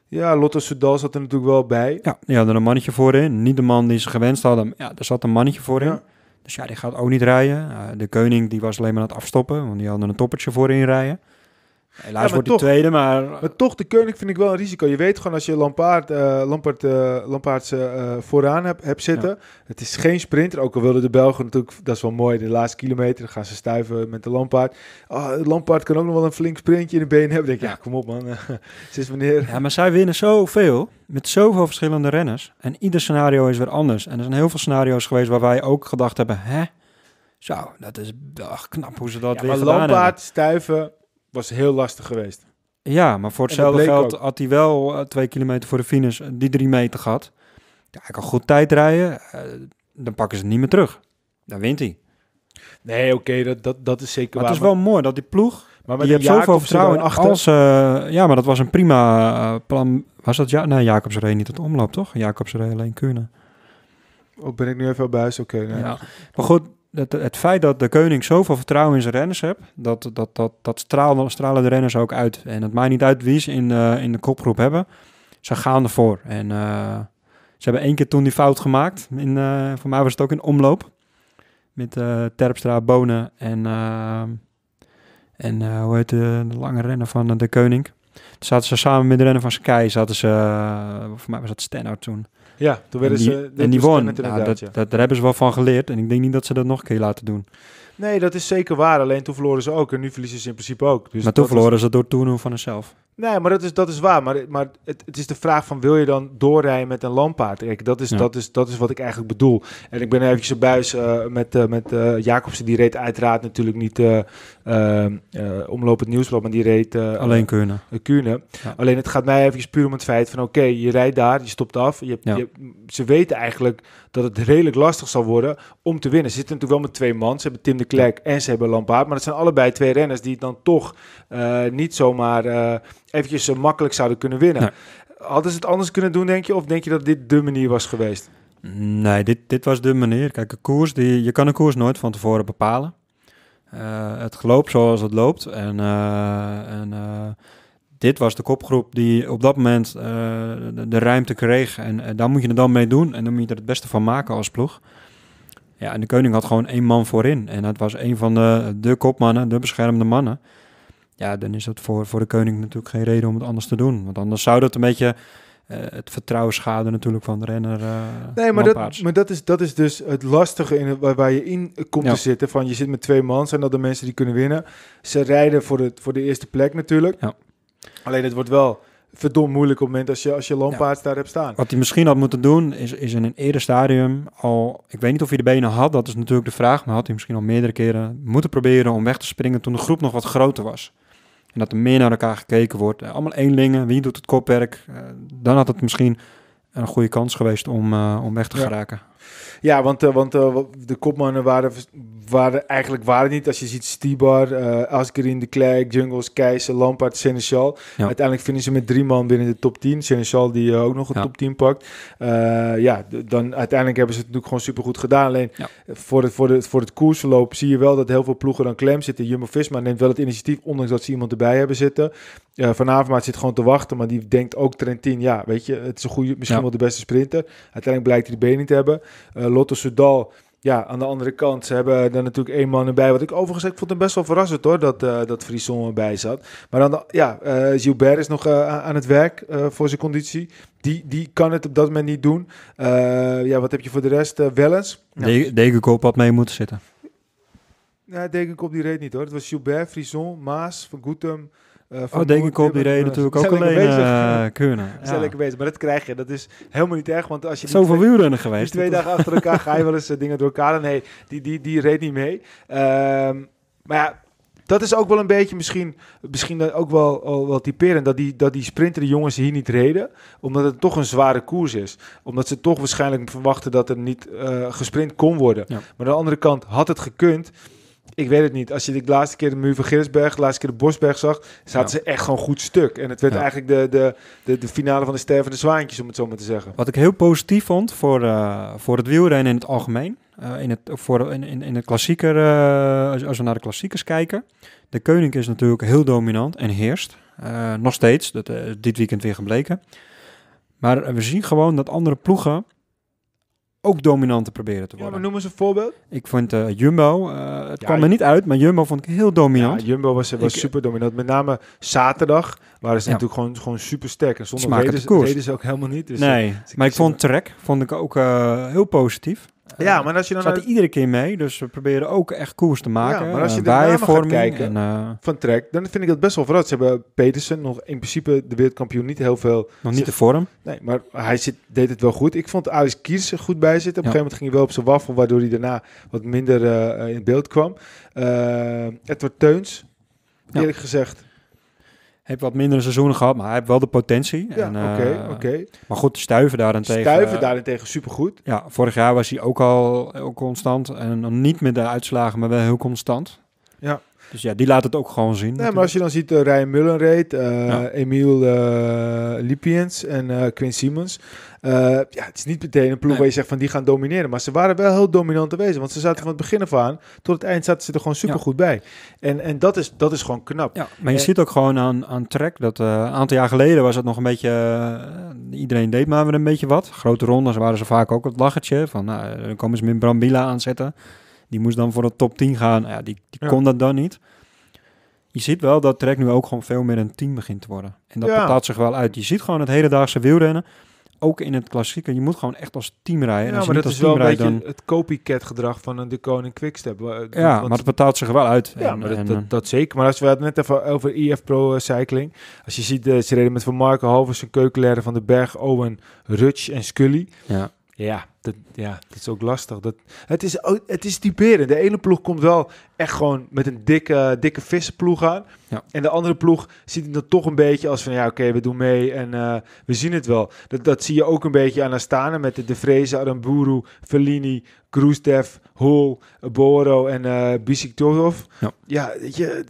ja, Lotto Soudal zat er natuurlijk wel bij. Ja, die hadden een mannetje voorin. Niet de man die ze gewenst hadden. Ja, er zat een mannetje voorin. Ja. Dus ja, die gaat ook niet rijden. Eh, de Koning die was alleen maar aan het afstoppen, want die hadden een toppertje voorin rijden. Helaas ja, wordt hij tweede, maar... toch, de Koning vind ik wel een risico. Je weet gewoon als je Lampaard, uh, eh, Lampard, eh, eh, vooraan hebt, hebt zitten... Het is geen sprinter, ook al wilden de Belgen natuurlijk... Dat is wel mooi, de laatste kilometer gaan ze stuiven met de Lampaard. Oh, Lampaard kan ook nog wel een flink sprintje in de benen hebben. denk ja. kom op man, sinds wanneer... Ja, maar zij winnen zoveel met zoveel verschillende renners. En ieder scenario is weer anders. En er zijn heel veel scenario's geweest waar wij ook gedacht hebben... Hè? Zo, dat is knap hoe ze dat weer gedaan Lampaard, stuiven was heel lastig geweest. Ja, maar voor hetzelfde geld had hij wel eh, twee kilometer voor de finish eh, die drie meter gehad. Ja, hij kan goed tijd rijden. Eh, dan pakken ze het niet meer terug. Dan wint hij. Nee, oké, dat, dat, dat is zeker maar waar. het is wel mooi dat die ploeg... Maar met je hebt zoveel vertrouwen in achter. Als, ja, maar dat was een prima plan. Was dat... Ja, nee, Jacobs reed niet het omloop, toch? Jacobs reed alleen kunnen. Ook oh, ben ik nu even bij oké. Okay, ja. Maar goed, het, het, feit dat de koning zoveel vertrouwen in zijn renners hebt, dat, dat, dat, dat stralen, stralen de renners ook uit. En het maakt niet uit wie ze in, in de kopgroep hebben. Ze gaan ervoor. En eh, ze hebben één keer toen die fout gemaakt. In, eh, voor mij was het ook in omloop. Met eh, Terpstra, Bonen en, en hoe heet de, lange renner van de koning. Toen zaten ze samen met de renner van Sky. Zaten ze, voor mij was dat Stennard toen. Ja, toen werden en die, ze... En ja, dat, dat, daar hebben ze wel van geleerd. En ik denk niet dat ze dat nog een keer laten doen. Nee, dat is zeker waar. Alleen toen verloren ze ook. En nu verliezen ze in principe ook. Dus maar toen verloren ze door toernooi van zichzelf. Nee, maar dat is, dat is waar. Maar, maar het, het is de vraag van wil je dan doorrijden met een lampaard? Kijk, dat is, dat, is, dat is wat ik eigenlijk bedoel. En ik ben eventjes buis eh, met, eh, met uh, Jacobsen. Die reed uiteraard natuurlijk niet omlopend nieuwsblad, maar die reed... Alleen Kuurne. Alleen het gaat mij even puur om het feit van oké, je rijdt daar, je stopt af. Je, je, ze weten eigenlijk dat het redelijk lastig zal worden om te winnen. Ze zitten natuurlijk wel met twee man. Ze hebben Tim de Klerk en ze hebben Lampaard. Maar dat zijn allebei twee renners die dan toch niet zomaar eventjes zo makkelijk zouden kunnen winnen. Hadden ze het anders kunnen doen, denk je? Of denk je dat dit de manier was geweest? Nee, dit, dit was de manier. Kijk, een koers, die, je kan een koers nooit van tevoren bepalen. Eh, het loopt zoals het loopt. En, eh, en eh, dit was de kopgroep die op dat moment de, de, ruimte kreeg. En, daar moet je het dan mee doen. En dan moet je er het beste van maken als ploeg. Ja, en de koning had gewoon één man voorin. En dat was een van de, de kopmannen, de beschermde mannen ja, dan is dat voor, voor de koning natuurlijk geen reden om het anders te doen. Want anders zou dat een beetje eh, het vertrouwen schaden natuurlijk van de renner. Eh, nee, maar, dat, maar dat, is, dat is dus het lastige in, waar, waar je in komt te zitten. Van je zit met twee man, zijn dat de mensen die kunnen winnen. Ze rijden voor de, voor de eerste plek natuurlijk. Ja. Alleen het wordt wel verdomd moeilijk op het moment als je, als je loonpaard daar hebt staan. Wat hij misschien had moeten doen, is, is in een eerder stadium al... Ik weet niet of hij de benen had, dat is natuurlijk de vraag. Maar had hij misschien al meerdere keren moeten proberen om weg te springen toen de groep nog wat groter was. En dat er meer naar elkaar gekeken wordt. Eh, allemaal eenlingen, wie doet het kopwerk? Eh, dan had het misschien een goede kans geweest om, eh, om weg te geraken. Ja, want, want de kopmannen waren waren eigenlijk waren niet. Als je ziet Stibar, uh, eh, in De Klerk, Jungles, Keizer, Lampard, Seneschal. Uiteindelijk vinden ze met drie man binnen de top 10. Seneschal die eh, ook nog een top 10 pakt. Eh, ja, dan uiteindelijk hebben ze het natuurlijk gewoon supergoed gedaan. Alleen voor, het, voor, het, voor het koersverloop zie je wel dat heel veel ploegen dan klem zitten. Jumbo-Visma neemt wel het initiatief, ondanks dat ze iemand erbij hebben zitten. Uh, Vanavond zit gewoon te wachten, maar die denkt ook Trentin. Ja, weet je, het is een goede, misschien wel de beste sprinter. Uiteindelijk blijkt hij de benen te hebben. Lotto Soudal ja, aan de andere kant, ze hebben er natuurlijk één man erbij. Wat ik overigens, ik vond hem best wel verrassend hoor, dat, uh, dat Frison erbij zat. Maar dan, ja, eh, Gilbert is nog eh, aan het werk voor zijn conditie. Die, die kan het op dat moment niet doen. ja, wat heb je voor de rest? Uh, Wellens? Nou. Degenkoop had mee moeten zitten. Nee, Degenkoop die reed niet hoor. Het was Gilbert, Frison, Maas, Van Goetem, eh, oh, denk ik op die reden natuurlijk eh, ook alleen eh, uh, kunnen. Ja. ik lekker maar dat krijg je. Dat is helemaal niet erg, want als je... Zoveel wielrennen geweest. twee dagen achter elkaar ga je wel eens dingen door elkaar. En hey, die, die, die reed niet mee. Ehm, maar ja, dat is ook wel een beetje misschien, misschien ook wel, wel, wel typerend. Dat die, dat die sprinter, jongens hier niet reden. Omdat het toch een zware koers is. Omdat ze toch waarschijnlijk verwachten dat er niet gesprint kon worden. Maar aan de andere kant had het gekund ik weet het niet. Als je de laatste keer de muur van Giersberg, de laatste keer de Bosberg zag, zaten ze echt gewoon goed stuk. En het werd eigenlijk de, de, de, de, finale van de stervende zwaantjes, om het zo maar te zeggen. Wat ik heel positief vond voor, eh, voor het wielrennen in het algemeen, eh, in, het, voor, in, in, in de klassieker, eh, als we naar de klassiekers kijken, de Koning is natuurlijk heel dominant en heerst. nog steeds, dat dit weekend weer gebleken. Maar we zien gewoon dat andere ploegen ook dominant te proberen te worden. Ja, maar noem eens een voorbeeld. Ik vond eh, Jumbo, eh, het kwam er niet uit, maar Jumbo vond ik heel dominant. Ja, Jumbo was, was super dominant. Met name zaterdag waren ze natuurlijk gewoon, gewoon super sterk. En zonder reden, reden ze ook helemaal niet. Dus, nee, eh, dus maar dus ik vond Trek vond ik ook heel positief ja, eh, maar als je dan... iedere keer mee, dus we proberen ook echt koers te maken. Ja, maar als je eh, de namen kijken eh, van Trek, dan vind ik dat best wel verrassend. Ze hebben Petersen nog in principe de wereldkampioen niet heel veel... Nog niet de vorm. Nee, maar hij zit, deed het wel goed. Ik vond Alice Kiers goed bij zitten. Op een gegeven moment ging hij wel op zijn waffel, waardoor hij daarna wat minder in beeld kwam. Edward Teuns, eerlijk gezegd heeft wat minder seizoenen gehad, maar hij heeft wel de potentie. Ja, oké, eh, oké. Maar goed, Stuiven daarentegen... Stuiven eh, daarentegen supergoed. Ja, vorig jaar was hij ook al ook constant. En dan niet met de uitslagen, maar wel heel constant. Ja. Dus ja, die laat het ook gewoon zien. Nee, maar als je dan ziet uh, Ryan Mullenreed, uh, ja. Emiel Lipiens en Quinn Simmons. Eh, ja, het is niet meteen een ploeg waar je zegt van die gaan domineren. Maar ze waren wel heel dominante wezen. Want ze zaten van het begin af aan tot het eind zaten ze er gewoon super goed bij. En, en dat, is, dat is gewoon knap. Ja, maar je ziet ook gewoon aan, aan Trek dat eh, een aantal jaar geleden was het nog een beetje. Eh, iedereen deed maar weer een beetje wat. Grote rondes waren ze vaak ook het lachertje. Van nou, dan komen ze met Brambilla aanzetten. Die moest dan voor de top 10 gaan. Ja, die, die kon dat dan niet je ziet wel dat Trek nu ook gewoon veel meer een team begint te worden. En dat ja. betaalt zich wel uit. Je ziet gewoon het hedendaagse wielrennen ook in het klassieke. Je moet gewoon echt als team rijden. en als maar dat niet als is wel een dan... het copycat gedrag van een De Koning Quickstep. Want, ja, maar het betaalt zich wel uit. Ja, maar eh, dat, zeker. Maar als we het net even over IF Pro eh, Cycling. Als je ziet, eh, ze reden met Van Marken, Halvers, Keukelaire, Van de Berg, Owen, Rutsch en Scully. Ja. Ja, dat, ja, dat is ook lastig. Dat, het, is, het is typerend. De ene ploeg komt wel echt gewoon met een dikke, dikke vissenploeg aan. Ja. En de andere ploeg ziet het dan toch een beetje als van... ja, oké, we doen mee en eh, we zien het wel. Dat, dat zie je ook een beetje aan Astana met de De Vreze, Aramburu, Fellini, Kroesdev, Hol, Boro en uh, eh, Bisiktorov. Ja. ja, weet je,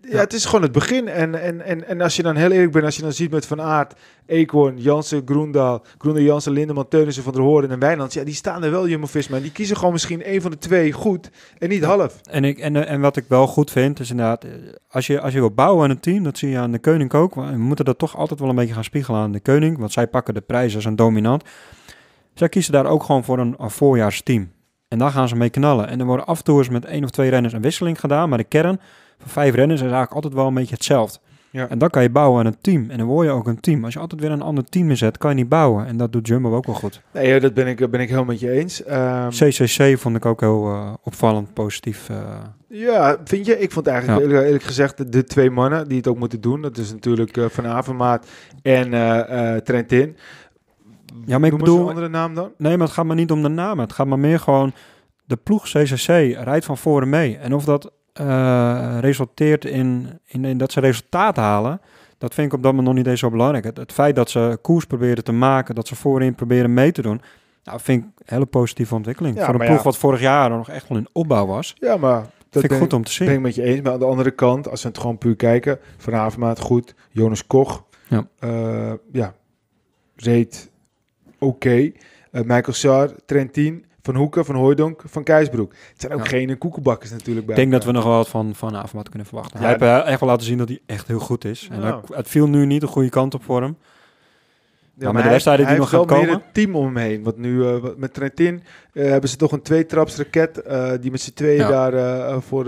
ja, het is gewoon het begin. En, en, en, en als je dan heel eerlijk bent, als je dan ziet met Van Aert, Eekhoorn, Jansen, groendal groendal Jansen, Lindeman, Teunissen, Van der Hoorn en Wijnands. Ja, die staan er wel, Jumbo-Visma. Die kiezen gewoon misschien één van de twee goed en niet half. En, ik, en, en wat ik wel goed vind, is inderdaad, eh, als je, als je wil bouwen aan een team, dat zie je aan de Keuning ook. We moeten dat toch altijd wel een beetje gaan spiegelen aan de Keuning, want zij pakken de prijzen als een dominant. Zij kiezen daar ook gewoon voor een, een voorjaarsteam. En daar gaan ze mee knallen. En er worden af en toe eens met één of twee renners een wisseling gedaan, maar de kern vijf renners is eigenlijk altijd wel een beetje hetzelfde. Ja. En dan kan je bouwen aan een team. En dan word je ook een team. Als je altijd weer een ander team inzet, kan je niet bouwen. En dat doet Jumbo ook wel goed. Nee, dat ben ik, ben ik helemaal met je eens. CCC ehm, vond ik ook heel eh, opvallend positief. Eh. Ja, vind je? Ik vond eigenlijk eerlijk, eerlijk, gezegd de, twee mannen die het ook moeten doen. Dat is natuurlijk uh, Van Avermaat en Trentin. Ja, maar ik bedoel... een andere naam dan? Nee, maar het gaat maar niet om de naam. Het gaat maar meer gewoon... De ploeg CCC rijdt van voren mee. En of dat eh, resulteert in, in, dat ze resultaat halen, dat vind ik op dat moment nog niet eens zo belangrijk. Het, feit dat ze koers proberen te maken, dat ze voorin proberen mee te doen, nou, vind ik een hele positieve ontwikkeling. Ja, voor een ploeg wat vorig jaar nog echt wel in opbouw was. Ja, maar dat vind ik goed om te zien. Ben met je eens. Maar aan de andere kant, als ze het gewoon puur kijken, Van Avermaat goed, Jonas Koch, ja, uh, ja reed oké. Eh, Michael Saar, Trentin, van Hoeken, Van Hooydonk, Van Keisbroek. Het zijn ook geen koekenbakkers natuurlijk. ik denk dat we nog wel wat van, van Avermaat kunnen verwachten. hij heeft eh, echt wel laten zien dat hij echt heel goed is. En het viel nu niet de goede kant op voor hem. Ja, maar, maar de wedstrijden die nog gaan komen... Hij heeft wel meer een team om hem heen. Wat nu eh, met Trentin, eh, hebben ze toch een tweetrapsraket uh, die met z'n tweeën daar eh, voor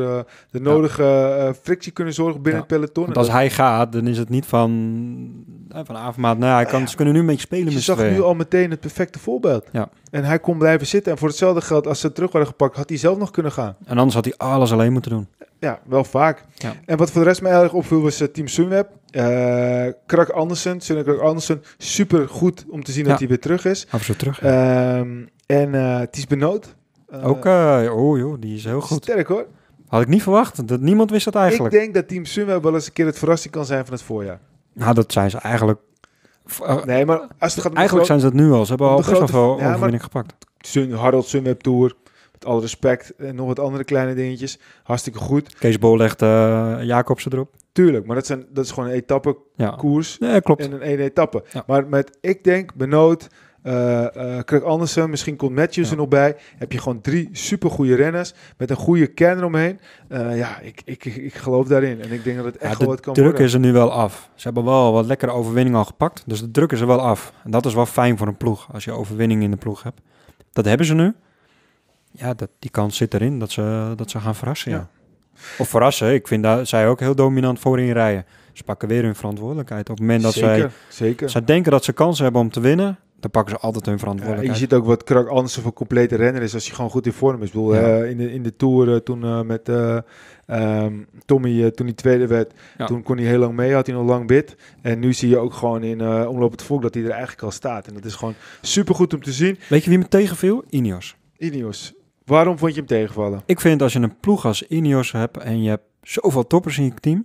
de nodige frictie kunnen zorgen binnen het peloton. Want als hij gaat, dan is het niet van, van avondmaat. Nou, hij kan, ze kunnen nu een beetje spelen. Je zag nu al meteen het perfecte voorbeeld. Ja. En hij kon blijven zitten. En voor hetzelfde geld, als ze terug waren gepakt, had hij zelf nog kunnen gaan. En anders had hij alles alleen moeten doen. Ja, wel vaak. Ja. En wat voor de rest mij erg opviel was Team Sunweb. Uh, Krak Andersen, Sunne Krak Andersen, super goed om te zien dat hij weer terug is. Absoluut terug. Ehm, en uh, het is Benoot. Eh, Ook, eh, oh joh, die is heel goed. Sterk hoor. Had ik niet verwacht. Dat, niemand wist dat eigenlijk. Ik denk dat Team Sunweb wel eens een keer het verrassing kan zijn van het voorjaar. Nou, dat zijn ze eigenlijk... nee, maar als het gaat Eigenlijk zijn ze dat nu al. Ze hebben al best wel veel ja, gepakt. Sun, Harold Sunweb Tour, met alle respect. En nog wat andere kleine dingetjes. Hartstikke goed. Kees Bol legt uh, Jacobsen erop. Tuurlijk, maar dat, zijn, dat is gewoon een etappe koers. Ja. klopt. En een één etappe. Maar met, ik denk, Benoot, uh, Andersen, misschien komt Matthews ja. er nog bij. Heb je gewoon drie supergoeie renners met een goede kern omheen. Eh, ja, ik, ik, ik, geloof daarin en ik denk dat het echt wat kan worden. De druk is er nu wel af. Ze hebben wel wat lekkere overwinningen al gepakt, dus de druk is er wel af. En dat is wel fijn voor een ploeg, als je overwinning in de ploeg hebt. Dat hebben ze nu. Ja, dat, die kans zit erin dat ze, dat ze gaan verrassen, ja. Of verrassen, ik vind dat zij ook heel dominant voorin rijden ze pakken weer hun verantwoordelijkheid. Op het moment dat zeker, zij, zeker. zij denken dat ze kansen hebben om te winnen, dan pakken ze altijd hun verantwoordelijkheid. En je ziet ook wat Krak Andersen voor complete renner is als je gewoon goed in vorm is. Ik bedoel, eh, in, de, in de Tour eh, toen eh, met ehm, Tommy, toen hij tweede werd, toen kon hij heel lang mee, had hij nog lang bit. En nu zie je ook gewoon in Omloop het Volk dat hij er eigenlijk al staat. En dat is gewoon supergoed om te zien. Weet je wie me tegenviel? Ineos. Ineos. Waarom vond je hem tegenvallen? Ik vind als je een ploeg als Ineos hebt en je hebt zoveel toppers in je team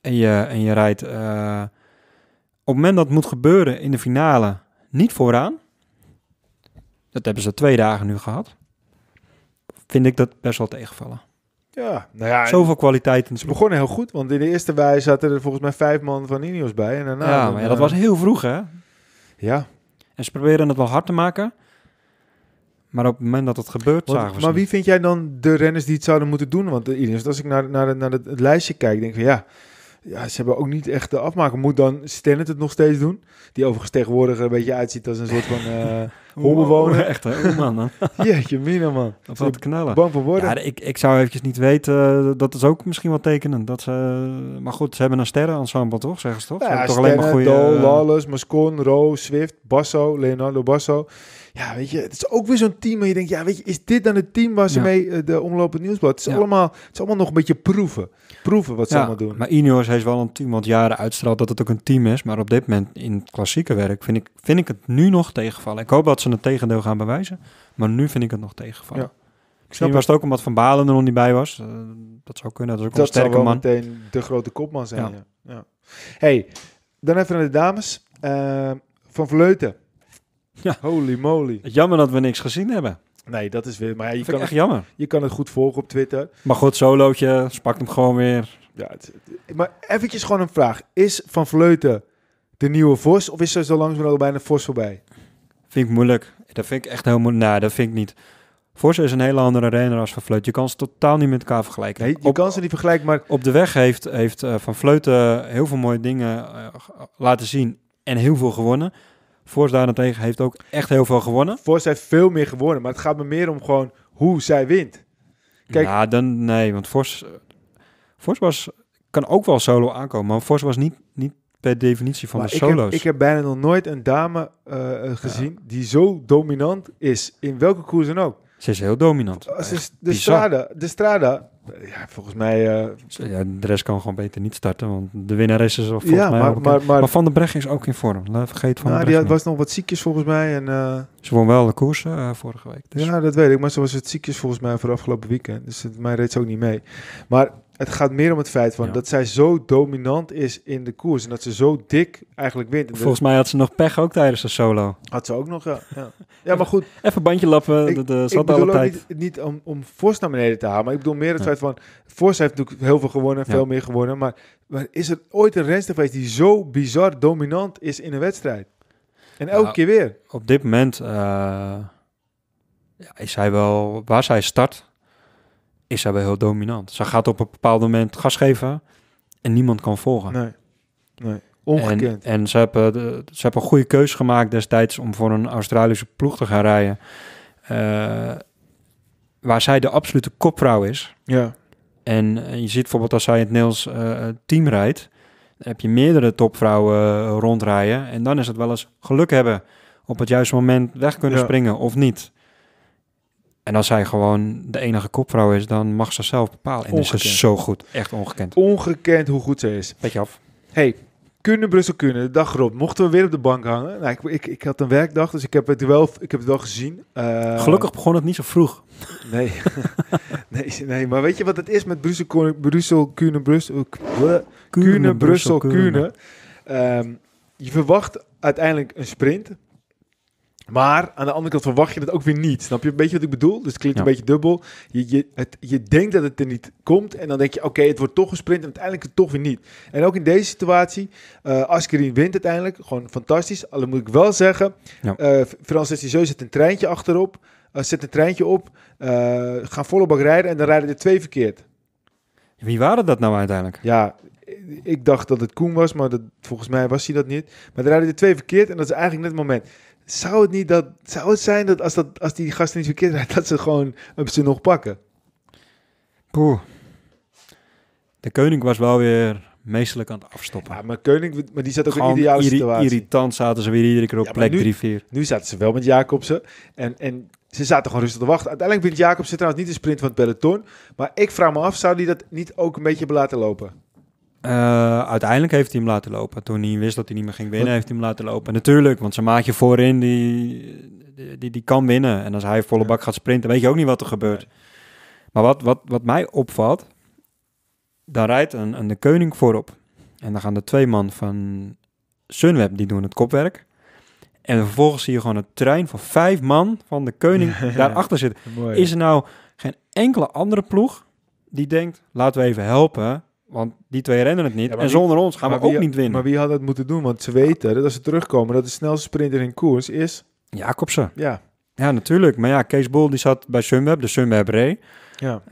en je, en je rijdt... op het moment dat het moet gebeuren in de finale niet vooraan. Dat hebben ze twee dagen nu gehad. Vind ik dat best wel tegenvallen. Ja, nou ja. Zoveel kwaliteit Ze begonnen heel goed, want in de eerste wij zaten er volgens mij vijf man van Ineos bij. En daarna ja, maar dat eh, was heel vroeg, hè? Ja. En ze proberen het wel hard te maken. Maar op het moment dat het gebeurt, want, zagen we Maar wie vind jij dan de renners die het zouden moeten doen? Want eh, Ineos, als ik naar, naar, naar het lijstje kijk, denk ik van ja ja, ze hebben ook niet echt de afmaken Moet dan Stennet het nog steeds doen? Die overigens tegenwoordig een beetje uitziet als een soort van uh, echt, hè? man, man. Jeetje, man. Dat knallen. Bang voor worden. Ja, ik, ik zou eventjes niet weten. Eh, dat is ook misschien wel tekenen. Dat ze, eh, maar goed, ze hebben een sterrenensemble, toch? Zeggen ze toch? ze toch Stennet, alleen maar goede... Dol, Lawless, Mascon, Roos, Swift, Basso, Leonardo Basso. Ja, weet je, het is ook weer zo'n team waar je denkt, ja, weet je, is dit dan het team waar ze mee eh, de omlopend nieuwsblad? Het is, allemaal, het is allemaal nog een beetje proeven. Proeven wat ze allemaal doen. Maar Ineos heeft wel een team wat jaren uitstraalt dat het ook een team is. Maar op dit moment in het klassieke werk vind ik, vind ik het nu nog tegenvallen. Ik hoop dat ze het tegendeel gaan bewijzen. Maar nu vind ik het nog tegenvallen. Misschien was het ook omdat Van Balen er nog niet bij was. Eh, dat zou kunnen. Dat is ook dat een sterke meteen de grote kopman zijn. Ja. Ja. Hey, dan even naar de dames. Eh, van Vleuten. Ja. Holy moly. Jammer dat we niks gezien hebben. Nee, dat is weer. Maar je kan echt het, jammer. Je kan het goed volgen op Twitter. Maar goed, solootje, spakt hem gewoon weer. Ja, maar eventjes gewoon een vraag. Is Van Vleuten de nieuwe Vos of is er zo langzamerhand al bijna Vos voorbij? Vind ik moeilijk. Dat vind ik echt heel moeilijk. Nou, dat vind ik niet. Vos is een hele andere renner als Van Vleuten. Je kan ze totaal niet met elkaar vergelijken. Nee, je op, kan ze niet vergelijken, maar... Op de weg heeft, heeft eh, Van Vleuten heel veel mooie dingen eh, laten zien en heel veel gewonnen. Force daarentegen heeft ook echt heel veel gewonnen. Force heeft veel meer gewonnen, maar het gaat me meer om gewoon hoe zij wint. Kijk, ja, dan nee, want Force, Force was, kan ook wel solo aankomen, maar fors was niet, niet per definitie van de solo's. ik heb bijna nog nooit een dame eh, gezien die zo dominant is in welke koers dan ook. Ze is heel dominant. Oh, is de Strada, de Strada. Ja, volgens mij... Eh, ja, de rest kan gewoon beter niet starten, want de winnares is volgens ja, mij... Maar, maar, maar, Van de Brecht is ook in vorm. vergeet Van nou, de Brecht Die was nog wat ziekjes volgens mij. En, eh, Ze won wel de koersen eh, vorige week. Dus- ja, dat weet ik. Maar ze was het ziekjes volgens mij voor afgelopen weekend. Dus het mij reed ze ook niet mee. Maar het gaat meer om het feit van dat zij zo dominant is in de koers. En dat ze zo dik eigenlijk wint. Volgens mij had ze nog pech ook tijdens de solo. Had ze ook nog, ja. Ja, maar goed. Even bandje lappen, ik, dat eh, zat alle tijd. Niet, niet om, om Vos naar beneden te halen, maar ik bedoel meer het feit van... Vos heeft natuurlijk heel veel gewonnen, veel meer gewonnen. Maar, is er ooit een renster die zo bizar dominant is in een wedstrijd? En elke nou, keer weer. Op dit moment eh, is hij wel... Waar zij start is zij wel heel dominant. Ze gaat op een bepaald moment gas geven en niemand kan volgen. Nee, nee. Ongekend. En, en ze, hebben, ze hebben een goede keuze gemaakt destijds om voor een Australische ploeg te gaan rijden. Eh, waar zij de absolute kopvrouw is. Ja. En eh, je ziet bijvoorbeeld als zij het Nederlands eh, team rijdt, heb je meerdere topvrouwen rondrijden. En dan is het wel eens geluk hebben op het juiste moment weg kunnen springen of niet. En als zij gewoon de enige kopvrouw is, dan mag ze zelf bepalen. En dus ongekend. is ze zo goed. Echt ongekend. Ongekend hoe goed ze is. Beetje af. hey, kunnen Brussel kunnen. De dag erop mochten we weer op de bank hangen. Nou, ik, ik, ik had een werkdag, dus ik heb het wel, ik heb het wel gezien. Eh, Gelukkig begon het niet zo vroeg. Nee. nee, nee, maar weet je wat het is met Brussel, eh, Brussel, Brussel Kune Brussel, Kune, Brussel, Kune. Ehm, je verwacht uiteindelijk een sprint, maar aan de andere kant verwacht je dat ook weer niet. Snap je een beetje wat ik bedoel? Dus het klinkt een beetje dubbel. Je, je, het, je denkt dat het er niet komt. En dan denk je, oké, het wordt toch gesprint. En uiteindelijk het toch weer niet. En ook in deze situatie, uh, eh, Askerin wint uiteindelijk. Gewoon fantastisch. Alleen moet ik wel zeggen, ja. uh, eh, Francis een treintje achterop. Uh, zet een treintje op. gaan volle bak rijden. En dan rijden er twee verkeerd. Wie waren dat nou uiteindelijk? Ja, ik dacht dat het Koen was, maar dat, volgens mij was hij dat niet. Maar dan rijden er twee verkeerd en dat is eigenlijk net het moment. Zou het, niet dat, zou het zijn dat als, dat als die gasten niet verkeerd zijn, dat ze gewoon ze nog pakken? Poeh. De koning was wel weer meestelijk aan het afstoppen. Ja, maar koning, maar die zat ook Gewoon in de ideale situatie. irritant zaten ze weer iedere keer op plek 3-4. Nu, zaten ze wel met Jacobsen. En, en ze zaten gewoon rustig te wachten. Uiteindelijk wint Jacobsen trouwens niet de sprint van het peloton. Maar ik vraag me af, zou die dat niet ook een beetje belaten lopen? Uh, uiteindelijk heeft hij hem laten lopen. Toen hij wist dat hij niet meer ging winnen, heeft hij hem laten lopen. Natuurlijk, want zijn maatje voorin, die, die, die kan winnen. En als hij volle bak gaat sprinten, weet je ook niet wat er gebeurt. Maar wat, wat, wat mij opvalt, daar rijdt een, een de koning voorop. En dan gaan de twee man van Sunweb, die doen het kopwerk. En vervolgens zie je gewoon een trein van vijf man van de koning ja, daarachter zitten. Is er nou geen enkele andere ploeg die denkt, laten we even helpen want die twee rennen het niet. en zonder ons gaan we ook niet winnen. Maar wie had dat moeten doen? Want ze weten dat als ze terugkomen, dat de snelste sprinter in koers is... Jacobsen. Ja. Ja, natuurlijk. Maar ja, Kees Bol die zat bij Sunweb, de Sunweb Ray. Ja.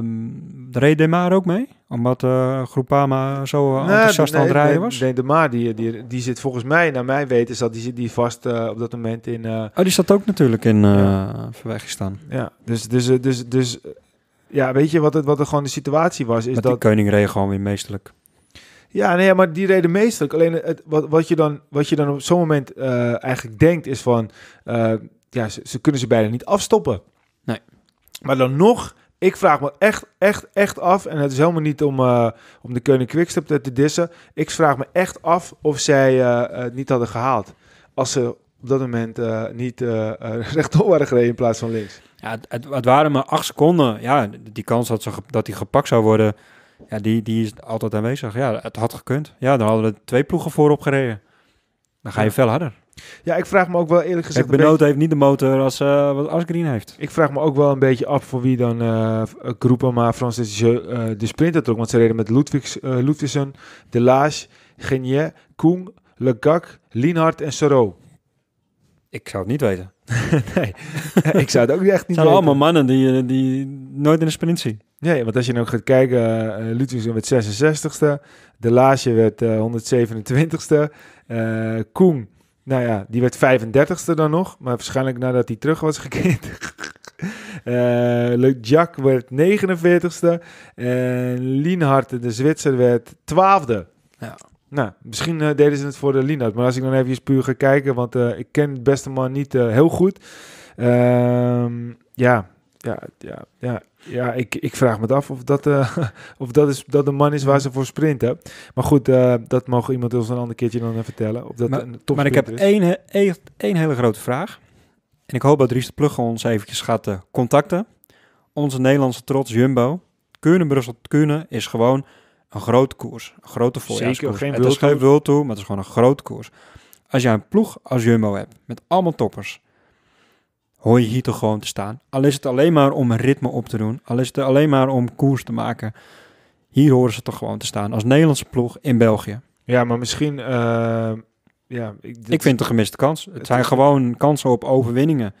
Uh, De Maar ook mee? Omdat uh, eh, Groupama zo enthousiast aan het rijden was? Nee, De Maar die, die, die zit volgens mij, naar mijn weten, zat die, die vast eh, op dat moment in... Eh, oh, die zat ook natuurlijk in uh, ja. staan. Ja, dus, dus, dus, dus, ja, weet je wat, het, wat er gewoon de situatie was? Is dat, dat... koning reed gewoon weer meestelijk. Ja, nee, maar die reden meestelijk. Alleen het, wat, wat, je dan, wat je dan op zo'n moment eh, eigenlijk denkt is van... Eh, ja, ze, kunnen ze bijna niet afstoppen. Nee. Maar dan nog, ik vraag me echt, echt, echt af... en het is helemaal niet om, eh, om de koning Quickstep te, te, dissen... ik vraag me echt af of zij het niet hadden gehaald. Als ze op dat moment eh, niet eh, eh, uh, rechtdoor waren gereden in plaats van links. Ja, het, waren maar acht seconden. Ja, die kans dat, ze, dat die gepakt zou worden, ja, die, die is altijd aanwezig. Ja, het had gekund. Ja, dan hadden we twee ploegen voorop gereden. Dan ga je veel harder. Ja, ik vraag me ook wel eerlijk gezegd... Ik Benoot heeft niet de motor als, uh, als Green heeft. Ik vraag me ook wel een beetje af voor wie dan uh, groepen, maar Francis uh, de sprinter trok. Want ze reden met Ludwigs, uh, Ludwigsen, Delage, Genier, Koen, Legac, Linhardt en Soro. Ik zou het niet weten. nee, ik zou het ook echt niet Het zijn allemaal mannen die, eh, die nooit in de sprint zien. Nee, want als je nog gaat kijken, uh, werd 66ste, De Laasje werd uh, 127ste, Koen, nou ja, die werd 35ste dan nog, maar waarschijnlijk nadat hij terug was gekeerd. Leuk Jack werd 49ste en Lienhart, de Zwitser, werd 12e. Ja. Nou, misschien eh, deden ze het voor de Lina's. Maar als ik dan even puur ga kijken, want eh, ik ken beste man niet eh, heel goed. Ehm, ja, ja, ja, ja. Ja, ik, ik vraag me af of, dat, of dat, is, dat de man is waar ze voor sprinten. Maar goed, dat mogen iemand ons een ander keertje dan vertellen. Of dat maar, ik heb één, één hele grote vraag. En ik hoop dat Ries de Plugge ons eventjes gaat contacten. Onze Nederlandse trots, Jumbo. Kunnen Brussel Kunnen is gewoon een groot koers. Een grote voorjaarskoers. Zeker, het is geen World maar het is gewoon een groot koers. Als jij een ploeg als Jumbo hebt, met allemaal toppers, hoor je hier toch gewoon te staan. Al is het alleen maar om een ritme op te doen, al is het alleen maar om koers te maken. Hier horen ze toch gewoon te staan, als Nederlandse ploeg in België. Ja, maar misschien... Eh, ja, ik, ik vind het een gemiste kans. Het, zijn gewoon kansen op overwinningen.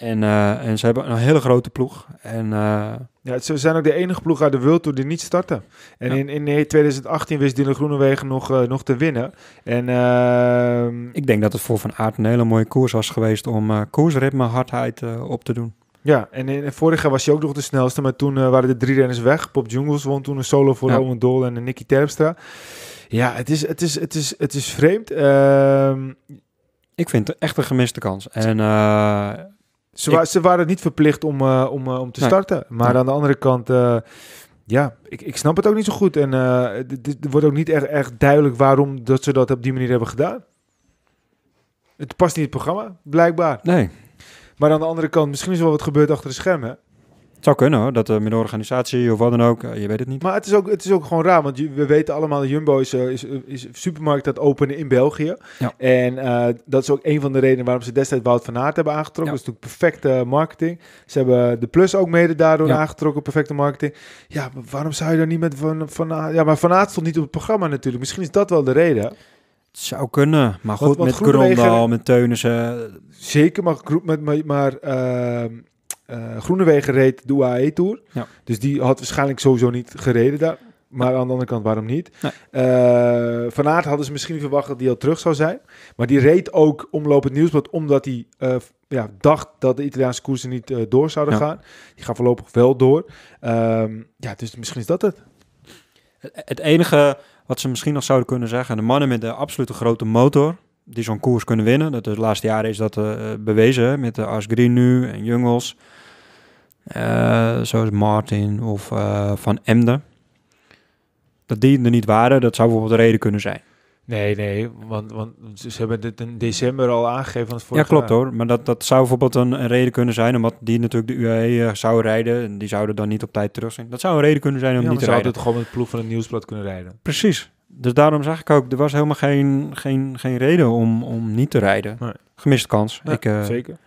En, eh, en ze hebben een hele grote ploeg. En, eh, ja, ze zijn ook de enige ploeg uit de World Tour die niet starten. En in, in 2018 wist Dylan Groenewegen nog, uh, nog te winnen. En, ehm, Ik denk dat het voor Van Aert een hele mooie koers was geweest om koersritme, hardheid op te doen. Ja, en in, vorig jaar was hij ook nog de snelste, maar toen waren de drie renners weg. Pop Jungels won toen een solo voor ja. Owen Dol en Nicky Terpstra. Ja, het is, het is, het is, het is vreemd. Ehm, Ik vind het echt een gemiste kans. En ze, waren niet verplicht om, eh, om, eh, om te starten. Maar aan de andere kant, eh, ja, ik, ik snap het ook niet zo goed. En het wordt ook niet echt, echt duidelijk waarom dat ze dat op die manier hebben gedaan. Het past niet in het programma, blijkbaar. Nee. Maar aan de andere kant, misschien is er wel wat gebeurd achter de schermen. Het zou kunnen hoor, dat uh, met een organisatie of wat dan ook, eh, je weet het niet. Maar het is ook, het is ook gewoon raar, want we weten allemaal dat Jumbo is, eh, is, eh, is een supermarkt dat openen in België. Ja. En dat is ook een van de redenen waarom ze destijds Wout van Aert hebben aangetrokken. Dat is natuurlijk perfecte marketing. Ze hebben de Plus ook mede daardoor aangetrokken, perfecte marketing. Ja, maar waarom zou je daar niet met Van, van Ja, maar Van Aert stond niet op het programma natuurlijk. Misschien is dat wel de reden. Het zou kunnen, maar goed, want, want met Grondal, met Zeker, maar... maar, maar ehm, eh, Groenewegen reed de UAE Tour. Ja. Dus die had waarschijnlijk sowieso niet gereden daar. Maar aan de andere kant, waarom niet? Eh, van Aert hadden ze misschien verwacht dat hij al terug zou zijn. Maar die reed ook omlopend nieuwsblad omdat hij eh, ja, dacht dat de Italiaanse koersen niet door zouden gaan. Die gaan voorlopig wel door. Ehm, ja, dus misschien is dat het. Het enige wat ze misschien nog zouden kunnen zeggen... de mannen met de absolute grote motor die zo'n koers kunnen winnen... dat de laatste jaren is dat bewezen met de Asgreen nu en Jungels... Eh, zoals Martin of eh, Van Emden. Dat die er niet waren, dat zou bijvoorbeeld de reden kunnen zijn. Nee, nee, want, want ze hebben dit in december al aangegeven. Het ja, klopt hoor. Maar dat, dat zou bijvoorbeeld een, reden kunnen zijn, omdat die natuurlijk de UAE eh, zou rijden. En die zouden dan niet op tijd terug zijn. Dat zou een reden kunnen zijn om niet te rijden. zouden het gewoon met ploeg van het nieuwsblad kunnen rijden. Precies. Dus daarom zag ik ook, er was helemaal geen, geen, geen reden om, om niet te rijden. Gemiste kans. ik, zeker.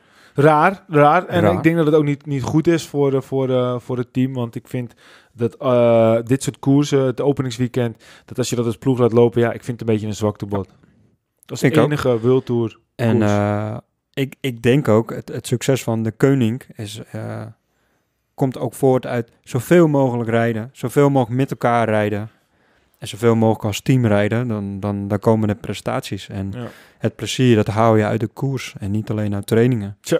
Raar, raar. En ik denk dat het ook niet, niet goed is voor, voor, voor het team. Want ik vind dat eh, dit soort koersen, het openingsweekend, dat als je dat als ploeg laat lopen, ja, ik vind het een beetje een zwakte bot. Dat is de enige ook. En eh, ik, ik denk ook, het, het succes van de Koning is, eh, komt ook voort uit zoveel mogelijk rijden, zoveel mogelijk met elkaar rijden en zoveel mogelijk als team rijden, dan, dan, dan komen de prestaties. En het plezier, dat hou je uit de koers en niet alleen uit trainingen. Tja.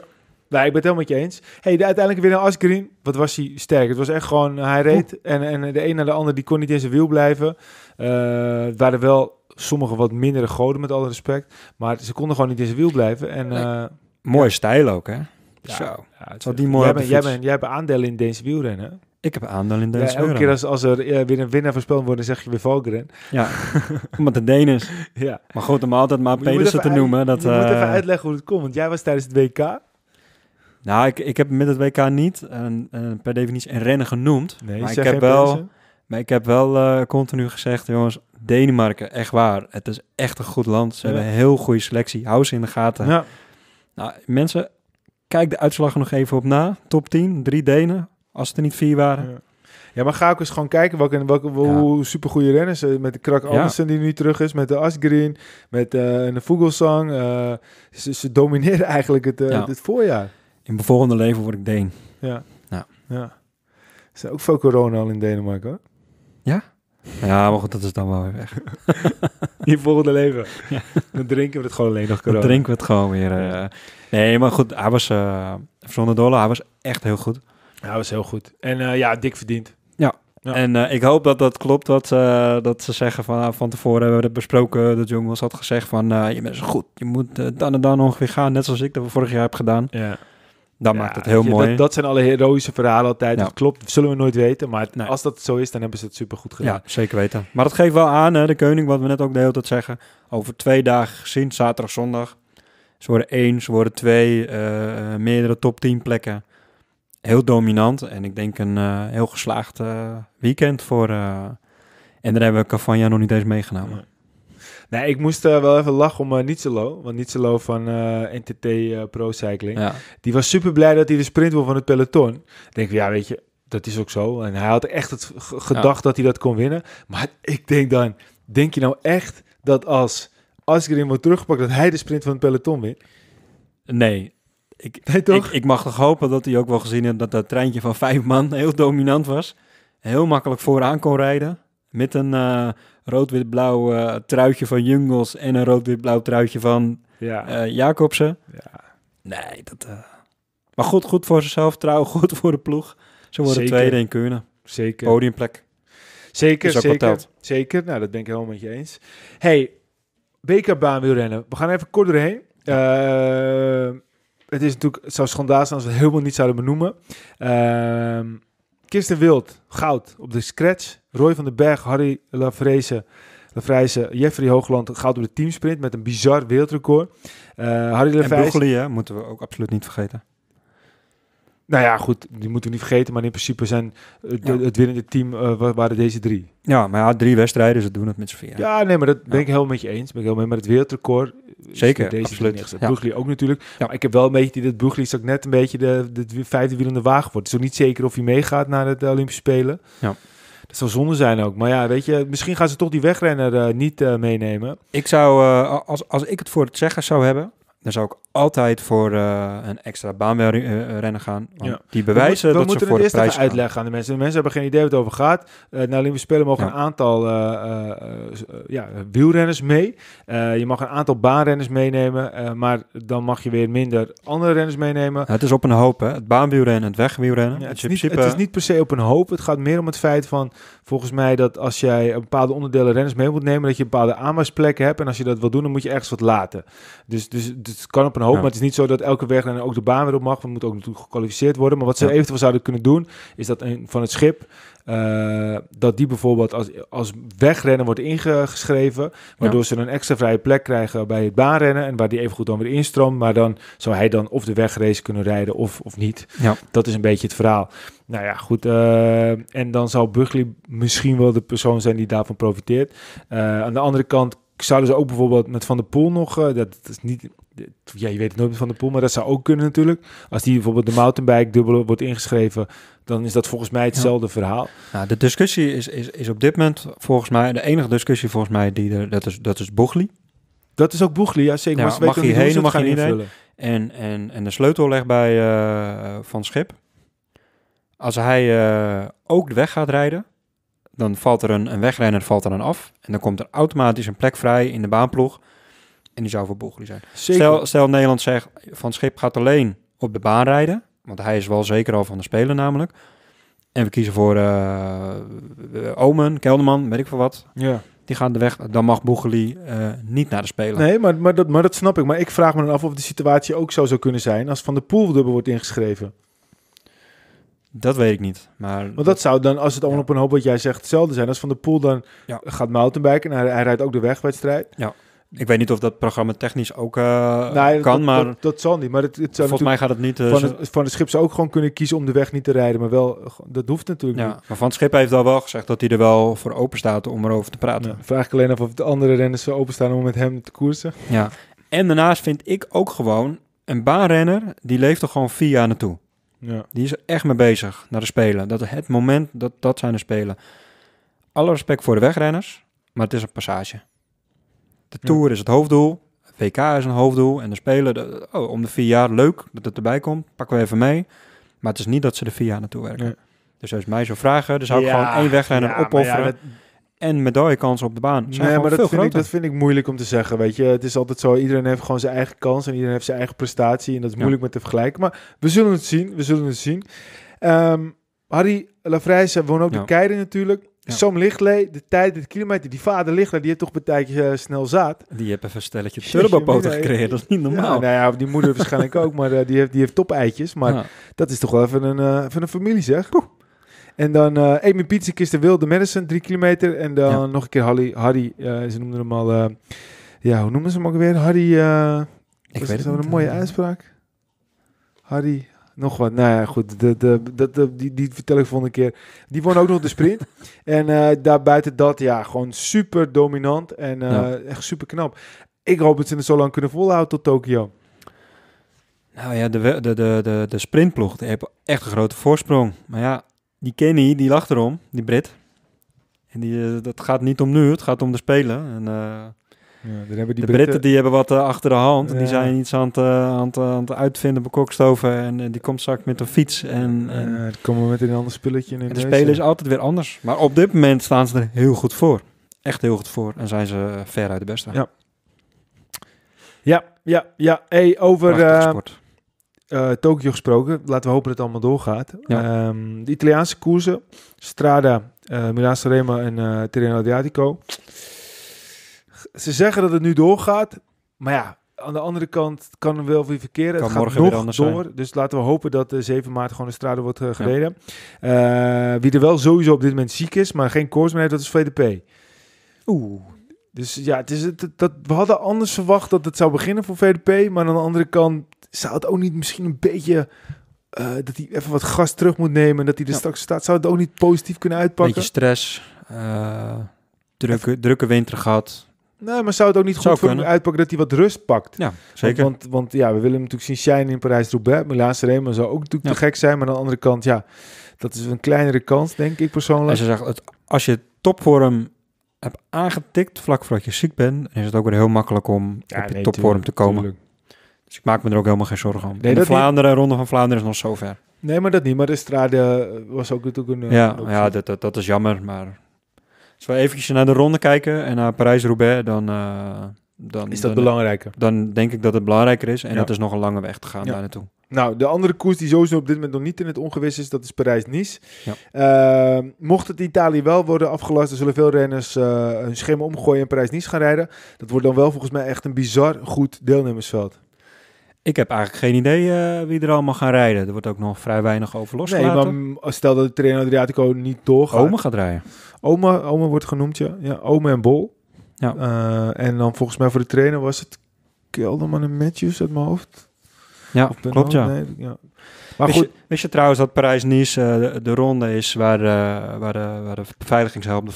Nee, ik ben het helemaal met je eens. Hey, de uiteindelijke winnaar Asgreen, wat was hij sterk. Het was echt gewoon, eh, hij reed en, en de een naar de ander, die kon niet in zijn wiel blijven. Uh, het waren wel sommige wat mindere goden, met alle respect. Maar ze konden gewoon niet in zijn wiel blijven. En, uh, Mooie stijl ook, hè? Ja, Zo. Ja, het is, die mooi jij, bent, jij, bent, hebt aandelen in deze wielrennen. Ik heb aandeel in deze ja, elke keer als, als er weer een winnaar voorspeld wordt, dan zeg je weer Valkeren. Ja, omdat het Deen Ja. Maar goed, om altijd maar Pedersen te noemen. Dat, je moet even eh, uitleggen hoe het komt, want jij was tijdens het WK. Nou, ik, ik heb met het WK niet een, eh, per definitie een rennen genoemd. Nee, maar, ik heb wel, maar ik heb wel continu gezegd, jongens, Denemarken, echt waar. Het is echt een goed land. Ze hebben een heel goede selectie. Hou ze in de gaten. Ja. Nou, mensen, kijk de uitslag nog even op na. Top 10, drie Denen. Als het er niet vier waren. Ja. maar ga ik eens gewoon kijken welke, welke, ja. hoe supergoeie renners. Eh, met de Krak Andersen die nu terug is. Met de Asgreen. Met eh, de Vogelsang. Eh, ze, ze, domineren eigenlijk het, het voorjaar. In mijn volgende leven word ik Deen. Ja. ja. ja. Er zijn ook veel corona al in Denemarken hoor. Ja? Ja, maar goed, dat is dan wel weer weg. in volgende leven. Dan drinken we het gewoon alleen nog corona. Dan drinken we het gewoon weer. Nee, maar goed, hij was... zonder dollar, hij was echt heel goed. Ja, was heel goed. En eh, ja, dik verdiend. Ja. En eh, ik hoop dat dat klopt, dat, eh, dat ze zeggen van, nou, van tevoren hebben we het besproken, dat jongens had gezegd van, je bent zo goed, je moet dan en dan ongeveer gaan, net zoals ik dat vorig jaar heb gedaan. Ja. Dat maakt het heel mooi. Dat, zijn alle heroïsche verhalen altijd. Dat klopt, zullen we nooit weten. Maar nee. als dat zo is, dan hebben ze het supergoed gedaan. Ja, zeker weten. Maar dat geeft wel aan, hè, de koning, wat we net ook de hele tijd zeggen. Over twee dagen gezien, zaterdag, zondag. Ze worden één, ze worden twee, meerdere top 10 plekken heel dominant en ik denk een eh, heel geslaagd eh, weekend voor. Eh, en daar hebben we Cavagna nog niet eens meegenomen. Nee, ik moest wel even lachen om uh, Want Nietzelo van NTT Pro Cycling. Die was super blij dat hij de sprint wil van het peloton. Ik denk, ja, weet je, dat is ook zo. En hij had echt het gedacht dat hij dat kon winnen. Maar ik denk dan, denk je nou echt dat als, als ik erin wordt teruggepakt, dat hij de sprint van het peloton wint? Nee, ik, nee, toch? Ik, ik, mag toch hopen dat hij ook wel gezien heeft dat dat treintje van vijf man heel dominant was. Heel makkelijk vooraan kon rijden. Met een eh, rood-wit-blauw eh, truitje van Jungels en een rood-wit-blauw truitje van ja. Eh, Jacobsen. Ja. Nee, dat... Maar goed, goed voor zichzelf, trouw, goed voor de ploeg. Ze worden tweede in Keunen. Zeker. Podiumplek. Zeker, zeker. Zeker, nou dat ben ik helemaal met je eens. hey, wil rennen. We gaan even kort doorheen het is natuurlijk, het zou schandaal zijn als we het helemaal niet zouden benoemen. Uh, Kirsten Wild, goud op de scratch. Roy van den Berg, Harry Lafreze, Lafrijze, Jeffrey Hoogland, goud op de teamsprint met een bizar wereldrecord. Uh, Harry en moeten we ook absoluut niet vergeten. Nou ja, goed, die moeten we niet vergeten. Maar in principe zijn eh, de, het winnende team uh, waren deze drie. Ja, maar ja, drie wedstrijden, ze doen het met z'n vier. Ja, nee, maar dat ben ik helemaal met je eens. Ben ik helemaal met het wereldrecord. Zeker, deze absoluut. Ja. ook natuurlijk. Maar ik heb wel een beetje die dat Brugli ook net een beetje de, de vijfde wielende wagen wordt. Het is niet zeker of hij meegaat naar het eh, Olympische Spelen. Ja. Dat zou zonde zijn ook. Maar ja, weet je, misschien gaan ze toch die wegrenner niet meenemen. Ik zou, als, als ik het voor het zeggen zou hebben, dan zou ik altijd voor eh, een extra baanrennen eh, eh, gaan. Die bewijzen dat ze voor het de prijs uitleggen aan de mensen. De mensen hebben geen idee wat het over gaat. Uh, naar nou, de Spelen mogen een aantal ja, wielrenners mee. je mag een aantal baanrenners meenemen, maar dan mag je weer minder andere renners meenemen. het is op een hoop, hè? het baanwielrennen het wegwielrennen. het, is niet, het is niet per se op een hoop. Het gaat meer om het feit van, volgens mij, dat als jij een bepaalde onderdelen renners mee moet nemen, dat je een bepaalde plekken hebt. En als je dat wil doen, dan moet je ergens wat laten. Dus, dus, dus het kan op een hoop. Ja. Maar het is niet zo dat elke en ook de baan weer op mag. Want moet ook natuurlijk gekwalificeerd worden. Maar wat ze eventueel zouden kunnen doen, is dat een, van het schip... Eh, dat die bijvoorbeeld als, als wegrennen wordt ingeschreven. Waardoor ze een extra vrije plek krijgen bij het baanrennen. En waar die evengoed dan weer instroomt. Maar dan zou hij dan of de wegrace kunnen rijden of, of niet. Ja. Dat is een beetje het verhaal. Nou ja, goed. Eh, en dan zou Bugli misschien wel de persoon zijn die daarvan profiteert. Eh, aan de andere kant zouden ze ook bijvoorbeeld met Van der Poel nog, dat is niet ja, je weet het nooit van de pool, maar dat zou ook kunnen natuurlijk. Als die bijvoorbeeld de mountainbike dubbel wordt ingeschreven, dan is dat volgens mij hetzelfde verhaal. Nou, de discussie is, is, is op dit moment volgens mij, de enige discussie volgens mij, die er, dat is, dat is Boegli. Dat is ook Boegli, ja zeker. Ja, mag, mag je heen, mag je niet heen. En, en, en de sleutel legt bij eh, Van Schip. Als hij eh, ook de weg gaat rijden, dan valt er een, een wegrenner valt er dan af. En dan komt er automatisch een plek vrij in de baanploeg en die zou voor Boegelie zijn. Stel, stel Nederland zegt van Schip gaat alleen op de baan rijden. Want hij is wel zeker al van de speler namelijk. En we kiezen voor uh, Omen, Kelderman, weet ik voor wat. Ja. Die gaan de weg. Dan mag Boegeli eh, niet naar de speler. Nee, maar, maar, dat, maar dat snap ik. Maar ik vraag me dan af of de situatie ook zo zou kunnen zijn als Van de Poel dubbel wordt ingeschreven. Dat weet ik niet. Maar Want dat, zou dan, als het allemaal op een hoop wat jij zegt, hetzelfde zijn. Als Van de Poel dan gaat mountainbiken en hij, hij rijdt ook de wegwedstrijd. Ja. Ik weet niet of dat programma technisch ook eh, kan, dat, maar... Dat, zal niet, maar het, Volgens mij gaat het niet... Eh, van, het, schip zou ook gewoon kunnen kiezen om de weg niet te rijden, maar wel... Dat hoeft natuurlijk niet. Maar Van het Schip heeft al wel gezegd dat hij er wel voor open staat om erover te praten. Ja, vraag ik alleen af of de andere renners zo openstaan om met hem te koersen. Ja. En daarnaast vind ik ook gewoon... Een baanrenner, die leeft er gewoon vier jaar naartoe. Ja. Die is er echt mee bezig naar de Spelen. Dat het moment, dat, dat zijn de Spelen. Alle respect voor de wegrenners, maar het is een passage. De Tour is het hoofddoel. VK is een hoofddoel. En de Spelen, de, oh, om de vier jaar, leuk dat het erbij komt. Pakken we even mee. Maar het is niet dat ze de vier jaar naartoe werken. Dus als mij zo vragen, dan zou ik gewoon één wegrijder opofferen. Dat... En medaillekans op de baan. Zijn maar dat vind, ik, dat vind, ik, moeilijk om te zeggen. Weet je, het is altijd zo: iedereen heeft gewoon zijn eigen kans en iedereen heeft zijn eigen prestatie. En dat is moeilijk met te vergelijken. Maar we zullen het zien. We zullen het zien. Ehm, Harry Lafrijze woon ook de keider natuurlijk. Ja. Sam de tijd, de kilometer, die vader Lichtley, die heeft toch een tijdje eh, snel zaad. Die heeft even een stelletje turbopoten gekregen, dat is niet normaal. Ja, nou ja, die moeder waarschijnlijk ook, maar eh, die heeft, die heeft top-eitjes. Maar dat is toch wel even een, uh, een familie, zeg. En dan Amy Pizzik is de wilde Madison drie kilometer. En dan nog een keer Harry, Harry ze noemden hem al... ja, hoe noemen ze hem ook weer? Harry... Ik weet het dat een mooie uitspraak? Harry... Nog wat. Nou ja, goed. De, de, de, die, die vertel ik volgende keer. Die won ook nog de sprint. En eh, daar daarbuiten dat, ja, gewoon super dominant. En eh, echt super knap. Ik hoop dat ze het zo lang kunnen volhouden tot Tokio. Nou ja, de, de, de, de, de sprintploeg die heeft echt een grote voorsprong. Maar ja, die Kenny, die lacht erom, die Brit. En die, eh, dat gaat niet om nu, het gaat om de Spelen. En hebben die de Britten, die hebben wat eh, achter de hand. Die zijn iets aan het, eh, aan het, aan het uitvinden, bekokstoven. En eh, die komt straks met een fiets. En, en dan komen we met een ander spulletje in. En de spelen is altijd weer anders. Maar op dit moment staan ze er heel goed voor. Echt heel goed voor. En zijn ze ver uit de beste. Ja. Ja, ja, ja. Hey, over uh, Tokio gesproken. Laten we hopen dat het allemaal doorgaat. Ehm, de Italiaanse koersen. Strada, uh, Milaan-Sanremo en Terreno Adriatico ze zeggen dat het nu doorgaat. Maar ja, aan de andere kant kan er wel weer verkeren. Kan het gaat morgen nog anders door. Dus laten we hopen dat de eh, 7 maart gewoon de strade wordt eh, gereden. Eh, wie er wel sowieso op dit moment ziek is, maar geen koers meer heeft, dat is VDP. Oeh. Dus ja, het is, het, dat, we hadden anders verwacht dat het zou beginnen voor VDP. Maar aan de andere kant zou het ook niet misschien een beetje... dat hij even wat gas terug moet nemen en dat hij er straks staat. Zou het ook niet positief kunnen uitpakken? Beetje stress, drukke, drukke winter gehad Nee, maar zou het ook niet goed voor hem uitpakken dat hij wat rust pakt? Ja, zeker. Want, want, ja, we willen hem natuurlijk zien shine in Parijs-Roubaix. milaan maar zou ook natuurlijk te gek zijn. Maar aan de andere kant, ja, dat is een kleinere kans, denk ik persoonlijk. En ze zegt, het, als je topvorm hebt aangetikt vlak voordat je ziek bent... is het ook weer heel makkelijk om op je topvorm te komen. Dus ik maak me er ook helemaal geen zorgen om. de Vlaanderen, Ronde van Vlaanderen is nog zo ver. Nee, maar dat niet. Maar de Strade was ook natuurlijk een... Ja, ja dat, dat, dat, is jammer, maar als we eventjes naar de ronde kijken en naar Parijs-Roubaix, dan, eh, dan... Is dat belangrijker? Dan denk ik dat het belangrijker is. En dat is nog een lange weg te gaan ja. daar naartoe. Nou, de andere koers die sowieso op dit moment nog niet in het ongewis is, dat is Parijs-Nice. Ja. Ehm, mocht het Italië wel worden afgelast, dan zullen veel renners uh, hun schema omgooien en Parijs-Nice gaan rijden. Dat wordt dan wel volgens mij echt een bizar goed deelnemersveld. Ik heb eigenlijk geen idee eh, wie er allemaal gaan rijden. Er wordt ook nog vrij weinig over losgelaten. Nee, stel dat de trainer Adriatico niet doorgaat. Oma gaat rijden. Oma, Oma wordt genoemd, ja. ja Oma en Bol. Ja. Eh, en dan volgens mij voor de trainer was het Kelderman en Matthews uit mijn hoofd. Ja, klopt ja. Nee, Maar goed. Je, wist je trouwens dat Parijs-Nice eh, de, ronde is waar, waar de, waar de beveiligingshulp, de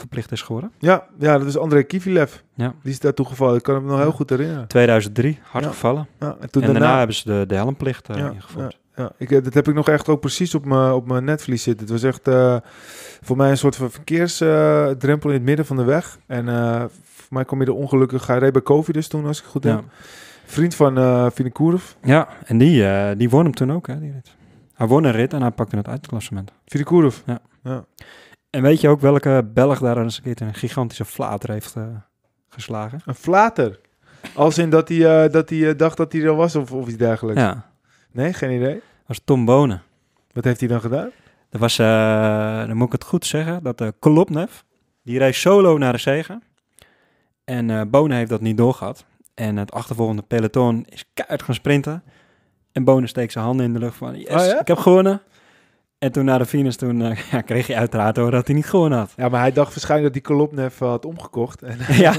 verplicht is geworden. Ja, ja dat is André Kivilev. Ja. Die is daartoe gevallen. Ik kan hem nog heel goed herinneren. 2003, hard ja. gevallen. En, toen daarna, hebben ze de, de helmplicht eh, ingevoerd. Ja, ik, eh, dat heb ik nog echt ook precies op mijn, op mijn netvlies zitten. Het was echt eh, voor mij een soort van verkeersdrempel in het midden van de weg. En voor mij kom je de ongelukkige COVID dus toen, als ik het goed heb. Vriend van uh, Vinikurov. Ja, en die, die won hem toen ook, hè, die Hij won een rit en hij pakte het uit het klassement. Vinikurov? Ja. ja. En weet je ook welke Belg daar eens een keer een gigantische flater heeft eh, geslagen? Een flater? Als in dat hij, eh, dat hij eh, dacht dat hij er was of, of iets dergelijks? Ja. Nee, geen idee? Dat was Tom Bonen. Wat heeft hij dan gedaan? Dat was, dan moet ik het goed zeggen, dat de Kolopnev, die reed solo naar de zegen. En Bonen heeft dat niet doorgehad. En het achtervolgende peloton is keihard gaan sprinten. En Bonen steekt zijn handen in de lucht van, yes, oh, ja? ik heb gewonnen. En toen naar de finish, toen eh, ja, kreeg je uiteraard hoor dat hij niet gewonnen had. Ja, maar hij dacht waarschijnlijk dat die Kolobnev eh, had omgekocht. En ja,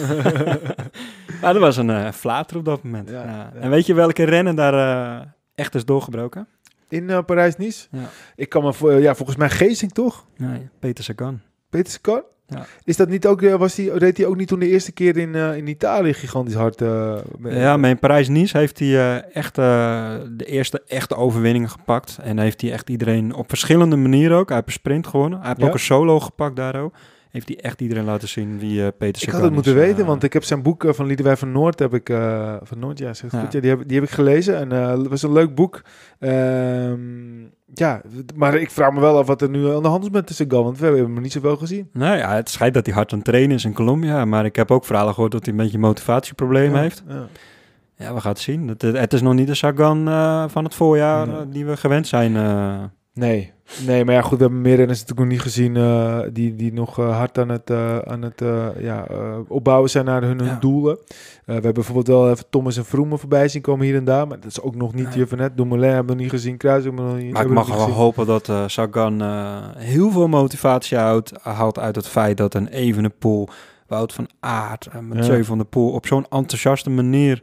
maar dat was een uh, flater op dat moment. Ja, En weet je welke rennen daar uh, echt is doorgebroken? In Parijs-Nice? Ja. Ik kan me, voor, ja, volgens mij geesting toch? Nee, Peter Sagan. Peter Sagan? Ja. Is dat niet ook, eh, was die, reed hij ook niet toen de eerste keer in, eh, in Italië gigantisch hard? Eh, ja, maar in Parijs-Nice heeft hij echt de eerste echte overwinningen gepakt. En heeft hij echt iedereen op verschillende manieren ook. Hij heeft een sprint gewonnen. Hij heeft ook een solo gepakt daar ook heeft hij echt iedereen laten zien wie uh, Peter Ik had het moeten weten, eh, want ik heb zijn boek eh, van Liedewij van Noord, heb ik, van Noord, ja, Goed, die, heb, die heb ik gelezen en het was een leuk boek. Ehm, ja, maar ik vraag me wel af wat er nu aan de hand is met Sagan, want we hebben hem niet zoveel gezien. Nou ja, het schijnt dat hij hard aan het trainen is in Colombia, maar ik heb ook verhalen gehoord dat hij een beetje motivatieproblemen heeft. Ja. ja. we gaan het zien. Het, is nog niet de Sagan uh, van het voorjaar die we gewend zijn. Nee, Nee, maar goed, we hebben meer renners natuurlijk nog niet gezien eh, die, die nog eh, hard aan het, eh, aan het ja, opbouwen zijn naar hun, doelen. we hebben bijvoorbeeld wel even Thomas en Vroemen voorbij zien komen hier en daar, maar dat is ook nog niet van net. Dumoulin hebben we niet gezien, Kruis hebben we nog niet Maar ik mag wel hopen dat Sagan heel veel motivatie houdt, haalt uit het feit dat een evene pool, Wout van Aert en Mathieu van der Poel op zo'n enthousiaste manier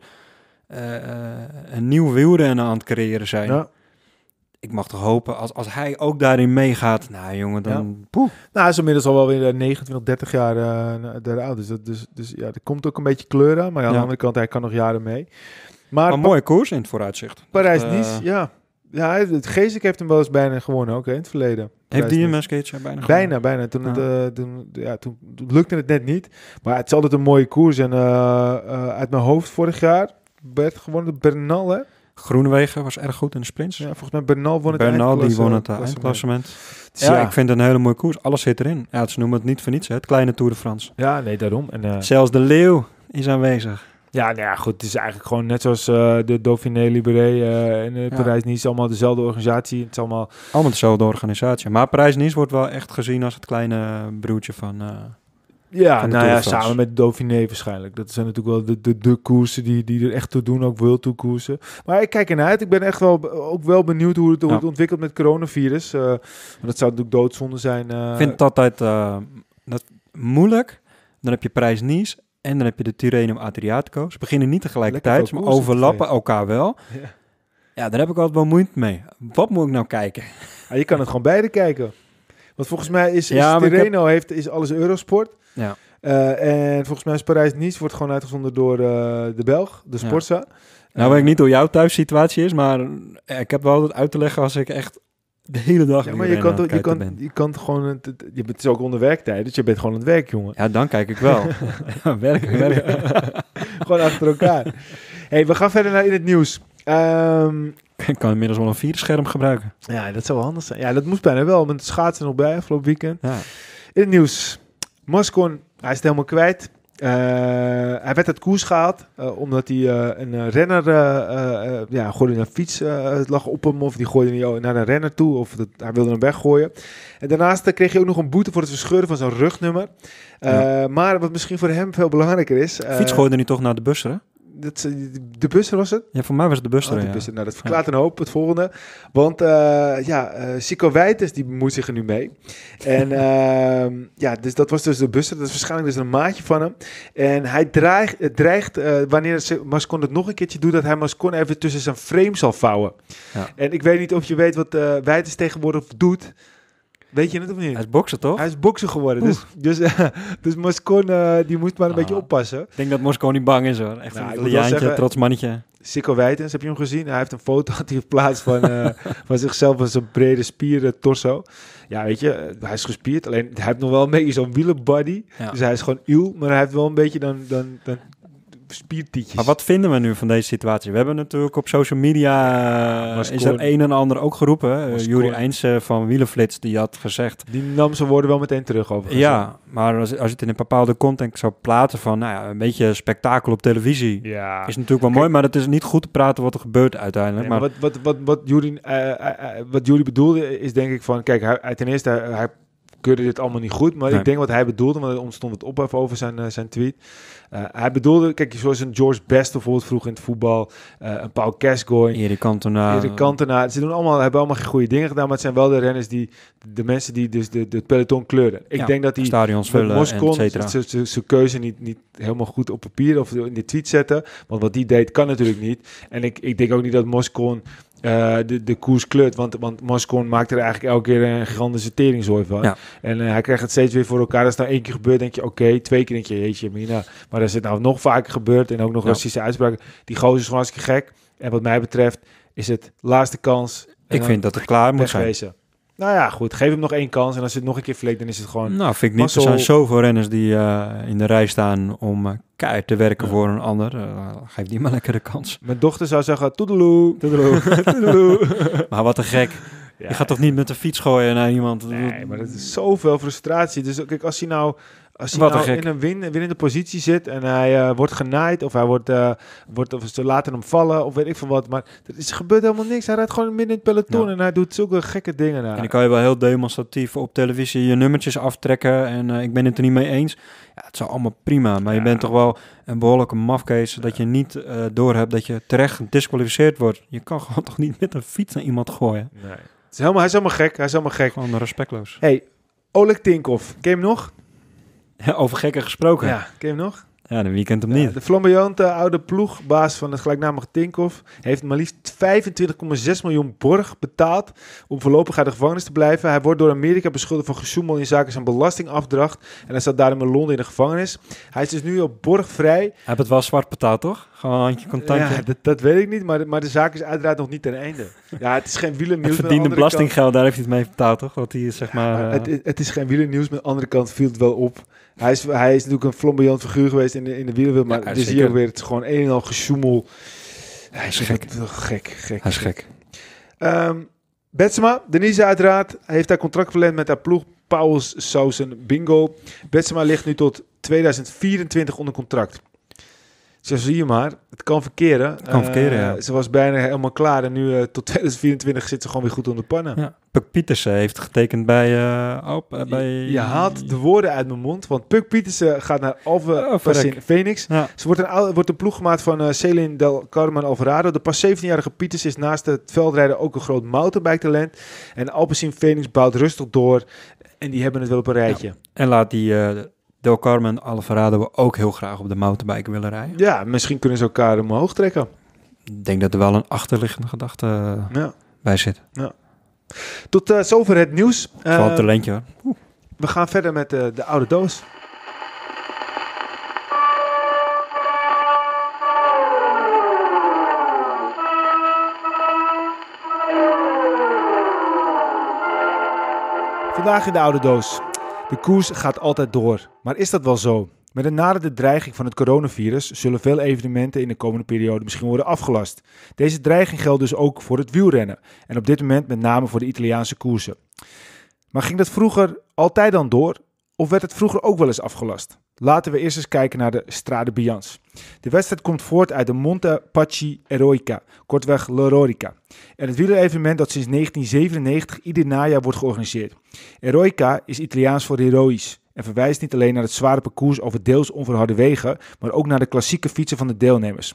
een nieuw wielrennen aan het creëren zijn. Ja ik mag toch hopen, als, als hij ook daarin meegaat, nou jongen, dan... Ja. Nou, hij is inmiddels al wel weer 29, eh, 30 jaar uh, oud. Dus, dus, dus ja, er komt ook een beetje kleur aan. Maar aan de andere kant, hij kan nog jaren mee. Maar, een mooie koers in het vooruitzicht. Parijs-Nice, eh, ja. Ja, het Geesik heeft hem wel eens bijna gewonnen, ook hè, in het verleden. Heeft die een bijna Bijna, bijna. Toen, ja. Het, toen, ja, toen, lukte het net niet. Maar het is altijd een mooie koers. En uit mijn hoofd vorig jaar werd gewonnen Bernal, hè? Groenwegen was erg goed in de sprints. Ja, volgens mij Bernal won het Bernal die het eh, eindklassement. Ja, ik vind het een hele mooie koers. Alles zit erin. Ja, ze noemen het niet voor niets, hè. het kleine Tour de France. Ja, nee, daarom. En, uh... Zelfs de leeuw is aanwezig. Ja, nou ja, goed. Het is eigenlijk gewoon net zoals eh, de Dauphiné Libéré en ja. Parijs-Nice. Allemaal dezelfde organisatie. Het is allemaal... allemaal dezelfde organisatie. Maar Parijs-Nice wordt wel echt gezien als het kleine broertje van... Ja, nou ja, samen met Dauphiné waarschijnlijk. Dat zijn natuurlijk wel de, de, de koersen die, die er echt toe doen, ook wil toe koersen. Maar ik kijk ernaar uit. Ik ben echt wel, ook wel benieuwd hoe het, hoe het ontwikkelt met coronavirus. dat eh, zou natuurlijk doodzonde zijn. Eh. Ik vind het altijd eh, dat moeilijk. Dan heb je prijs Nies. en dan heb je de Tirreno Adriatico. Ze beginnen niet tegelijkertijd, maar overlappen elkaar wel. Ja. daar heb ik altijd wel moeite mee. Wat moet ik nou kijken? Ja, je kan het gewoon beide kijken. Want volgens mij is, is Tirreno heeft, is alles Eurosport... Ja. Eh, en volgens mij is Parijs-Nice wordt gewoon uitgezonden door eh, de Belg, de Sportza. Nou, eh, weet ik niet hoe jouw thuissituatie is, maar ik heb wel wat uit te leggen als ik echt de hele dag. Ja, maar je kan, je, kan, je kan gewoon. Het, het, je ook onder werktijd, dus je bent gewoon aan het werk, jongen. Ja, dan kijk ik wel. werk, werk. gewoon achter elkaar. hey, we gaan verder naar in het nieuws. Ehm, ik kan inmiddels wel een scherm gebruiken. Ja, dat zou wel handig zijn. Ja, dat moest bijna wel, want schaatsen nog bij afgelopen weekend. Ja. In het nieuws. Moscon, hij is het helemaal kwijt. Eh, hij werd het koers gehaald eh, omdat hij eh, een renner ja, gooide een fiets. het lag op hem of die gooide hij naar een renner toe of dat, hij wilde hem weggooien. En daarnaast kreeg hij ook nog een boete voor het verscheuren van zijn rugnummer. Maar wat misschien voor hem veel belangrijker is... fiets gooide hij toch naar de bus, dat, de bus was het? Ja, voor mij was het de bus. Oh, nou, dat verklaart een hoop, het volgende. Want eh, ja, uh, eh, Sico Wijters, die moet zich er nu mee. En ehm, ja, dus dat was dus de bus. Dat is waarschijnlijk dus een maatje van hem. En hij eh, dreigt, dreigt wanneer Mascon het nog een keertje doet, dat hij Mascon even tussen zijn frame zal vouwen. Ja. En ik weet niet of je weet wat Wijters tegenwoordig doet... Weet je het of niet? Hij is bokser, toch? Hij is bokser geworden. Dus, dus, dus Moscon eh, die moest maar een ah. beetje oppassen. Ik denk dat Moscon niet bang is, hoor. Echt nou, een Italiaantje, trots mannetje. Sikko Wijtens, heb je hem gezien? Hij heeft een foto die plaats van, uh, van zichzelf met zijn brede spieren eh, torso. Ja, weet je, hij is gespierd. Alleen hij heeft nog wel een beetje zo'n wielenbody. Ja. Dus hij is gewoon uw, maar hij heeft wel een beetje dan, dan, dan maar wat vinden we nu van deze situatie? We hebben natuurlijk op social media ja, eh, is een en ander ook geroepen. Uh, eh, Jury Eindse van Wielenflits die had gezegd. Die nam zijn woorden wel meteen terug over. Ja, maar als, als je het in een bepaalde context zou plaatsen van nou ja, een beetje spektakel op televisie. Ja. Is natuurlijk wel mooi, maar het is niet goed te praten wat er gebeurt uiteindelijk. maar, wat, wat, wat, wat, Jury, eh, wat Juri bedoelde is denk ik van, kijk, hij, ten eerste, hij, keurde dit allemaal niet goed. Maar ik denk wat hij bedoelde, want er ontstond het ophef over zijn, zijn tweet. Eh, hij bedoelde, kijk, zoals een George Best bijvoorbeeld vroeg in het voetbal, uh, een Paul Casgoy, Erik Cantona. Erik Cantona. Ze doen allemaal, hebben allemaal goede dingen gedaan, maar het zijn wel de renners die, de mensen die dus de, de peloton kleuren. Ik denk dat die stadions vullen, Moscon, zijn keuze niet, niet helemaal goed op papier of in de tweet zetten, want wat die deed kan natuurlijk niet. En ik, ik denk ook niet dat Moscon eh, de, de koers kleurt. Want, want Moscon maakt er eigenlijk elke keer een gigantische teringzooi van. En hij krijgt het steeds weer voor elkaar. Als het nou één keer gebeurt, denk je oké. Twee keer denk je, jeetje, Mina. Maar maar als het nou nog vaker gebeurt en ook nog ja. racistische uitspraken, die gozer is gewoon hartstikke gek. En wat mij betreft is het laatste kans. Ik vind dat het klaar moet zijn. Nou ja, goed. Geef hem nog één kans. En als het nog een keer flik, dan is het gewoon... Nou, vind ik niet. Er zijn zoveel renners die eh, in de rij staan om uh, keihard te werken voor een ander. Eh, geef die maar lekker de kans. Mijn dochter zou zeggen, toedeloe, toedeloe, toedeloe. maar wat een gek. je gaat toch niet met de fiets gooien naar iemand? Nee, maar het is zoveel frustratie. Dus kijk, als hij nou... Als hij nou in een win, winnende positie zit en hij eh, wordt genaaid of hij wordt, eh, wordt of ze laten hem vallen of weet ik veel wat. Maar er is, gebeurt helemaal niks. Hij rijdt gewoon midden in het peloton en hij doet zulke gekke dingen. En dan kan je wel heel demonstratief op televisie je nummertjes aftrekken en eh, ik ben het er niet mee eens. Ja, het is allemaal prima, maar je bent toch wel een behoorlijke mafkees dat je niet door doorhebt dat je terecht gedisqualificeerd wordt. Je kan gewoon toch niet met een fiets naar iemand gooien? Nee. Het is helemaal, hij is helemaal gek. Hij is helemaal gek. Gewoon respectloos. Hey, Oleg Tinkov, ken hem nog? Over gekken gesproken. Ja, ken je hem nog? Ja, de weekend hem niet. De flamboyante oude ploegbaas van het gelijknamige Tinkoff heeft maar liefst 25,6 miljoen borg betaald om voorlopig uit de gevangenis te blijven. Hij wordt door Amerika beschuldigd van gesjoemel in zaken zijn belastingafdracht en hij staat daarom in Londen in de gevangenis. Hij is dus nu op borgvrij. Hij heeft het wel zwart betaald, toch? Gewoon een handje contantje. Ja, dat, dat, weet ik niet, maar, maar de zaak is uiteraard nog niet ten einde. Ja, het is geen wielennieuws. Het verdiende belastinggeld, daar heeft hij het mee betaald, toch? Wat hij, zeg maar, het, eh, het, is geen wielennieuws, maar de andere kant viel het wel op hij is, hij is natuurlijk een flamboyant figuur geweest in de, in de wielerwereld. Maar ja, is hier ook weer het gewoon een en al gesjoemel. Hij is gek. Gek, gek. Hij is gek. Um, Betsema, Denise uiteraard, heeft hij contract verlengd met haar ploeg Pauls Sausen Bingo. Betsema ligt nu tot 2024 onder contract zo zie je maar, het kan verkeren. Het kan verkeren, eh, ja. Ze was bijna helemaal klaar en nu uh, tot 2024 zit ze gewoon weer goed onder pannen. Ja. Puk Pietersen heeft getekend bij... Uh, eh, op, bij... Je, haalt de woorden uit mijn mond, want Puk Pietersen gaat naar Alve oh, Phoenix. Ze wordt een, wordt een gemaakt van Celine Del Carmen Alvarado. De pas 17-jarige Pieters is naast het veldrijden ook een groot mountainbike talent. En Alpecin Phoenix bouwt rustig door en die hebben het wel op een rijtje. En laat die Del Carmen Alvarado we ook heel graag op de mountainbike willen rijden. Ja, misschien kunnen ze elkaar omhoog trekken. Ik denk dat er wel een achterliggende gedachte eh, bij zit. Ja. Tot eh, zover het nieuws. Valt het eh, talentje We gaan verder met de oude doos. Vandaag in de oude doos. De koers gaat altijd door, maar is dat wel zo? Met de nadere dreiging van het coronavirus zullen veel evenementen in de komende periode misschien worden afgelast. Deze dreiging geldt dus ook voor het wielrennen en op dit moment met name voor de Italiaanse koersen. Maar ging dat vroeger altijd dan door? Of werd het vroeger ook wel eens afgelast? Laten we eerst eens kijken naar de Strade Bianche. De wedstrijd komt voort uit de Monte Paci Eroica, kortweg L'Erorica. En het wielerevenement dat sinds 1997 ieder najaar wordt georganiseerd. Eroica is Italiaans voor heroïs en verwijst niet alleen naar het zware parcours over deels onverharde wegen, maar ook naar de klassieke fietsen van de deelnemers.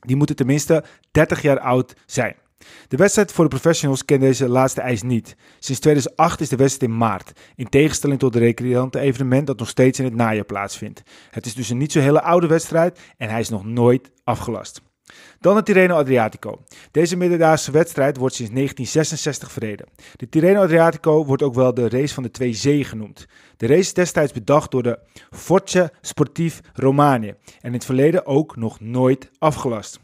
Die moeten tenminste 30 jaar oud zijn. De wedstrijd voor de professionals kent deze laatste eis niet. Sinds 2008 is de wedstrijd in maart, in tegenstelling tot het recreante evenement dat nog steeds in het najaar plaatsvindt. Het is dus een niet zo hele oude wedstrijd en hij is nog nooit afgelast. Dan de Tirreno Adriatico. Deze middendaagse wedstrijd wordt sinds 1966 verreden. De Tirreno Adriatico wordt ook wel de race van de twee zeeën genoemd. De race is destijds bedacht door de Forza Sportief Romanië en in het verleden ook nog nooit afgelast.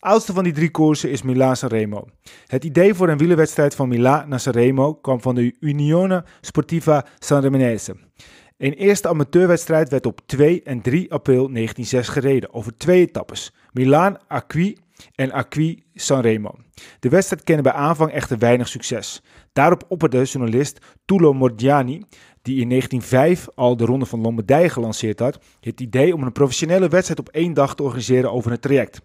Oudste van die drie koersen is Milaan-Sanremo. Het idee voor een wielerwedstrijd van Milaan naar Sanremo kwam van de Unione Sportiva Sanremese. Een eerste amateurwedstrijd werd op 2 en 3 april 1906 gereden over twee etappes: Milaan-Acqui en Acqui-Sanremo. De wedstrijd kende bij aanvang echter weinig succes. Daarop opperde journalist Tullio Morgiani, die in 1905 al de Ronde van Lombardije gelanceerd had, het idee om een professionele wedstrijd op één dag te organiseren over het traject.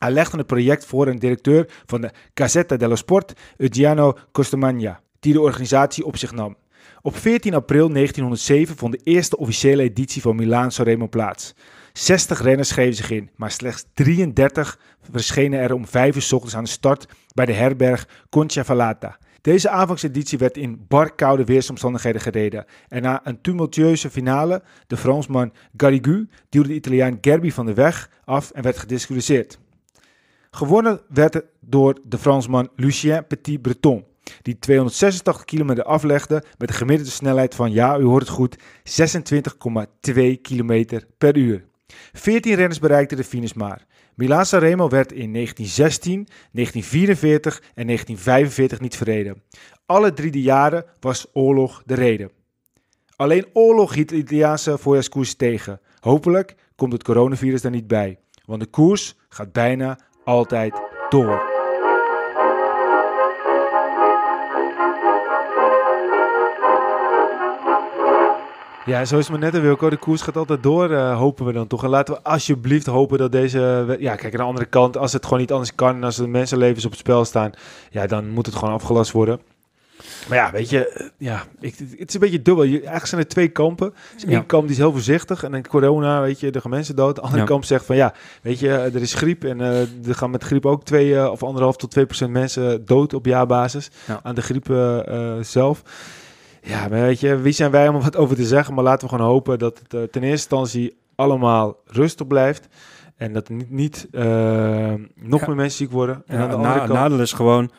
Hij legde het project voor een directeur van de Gazzetta dello Sport, Eugenio Costamagna, die de organisatie op zich nam. Op 14 april 1907 vond de eerste officiële editie van Milaan Sanremo plaats. 60 renners geven zich in, maar slechts 33 verschenen er om 5 uur s ochtends aan de start bij de herberg Concia Falata. Deze aanvangseditie werd in barkoude weersomstandigheden gereden. En na een tumultueuze finale, de Fransman Garrigue duwde de Italiaan Gerbi van de weg af en werd gedisculiseerd. Gewonnen werd het door de Fransman Lucien Petit-Breton, die 286 kilometer aflegde met een gemiddelde snelheid van, ja u hoort het goed, 26,2 kilometer per uur. 14 renners bereikten de finish maar. Milan Sanremo werd in 1916, 1944 en 1945 niet verreden. Alle drie de jaren was oorlog de reden. Alleen oorlog hield de Italiaanse voorjaarskoers tegen. Hopelijk komt het coronavirus daar niet bij, want de koers gaat bijna altijd door. Ja, zo is het maar net, Wilco. De koers gaat altijd door, eh, hopen we dan toch. En laten we alsjeblieft hopen dat deze... Ja, kijk, aan de andere kant, als het gewoon niet anders kan... en als de mensenlevens op het spel staan... ja, dan moet het gewoon afgelast worden. Maar ja, weet je, eh, ja, ik, het is een beetje dubbel. eigenlijk zijn er twee kampen. Dus één kamp die is heel voorzichtig en dan corona, weet je, er gaan mensen dood. De andere kamp zegt van ja, weet je, eh, er is griep en uh, er gaan met griep ook twee of anderhalf tot twee procent mensen dood op jaarbasis aan de griep zelf. Ja, maar weet je, wie zijn wij om wat over te zeggen? Maar laten we gewoon hopen dat het ten eerste instantie allemaal rustig blijft. En dat niet, niet nog meer mensen ziek worden. En aan de andere kant... nadeel is gewoon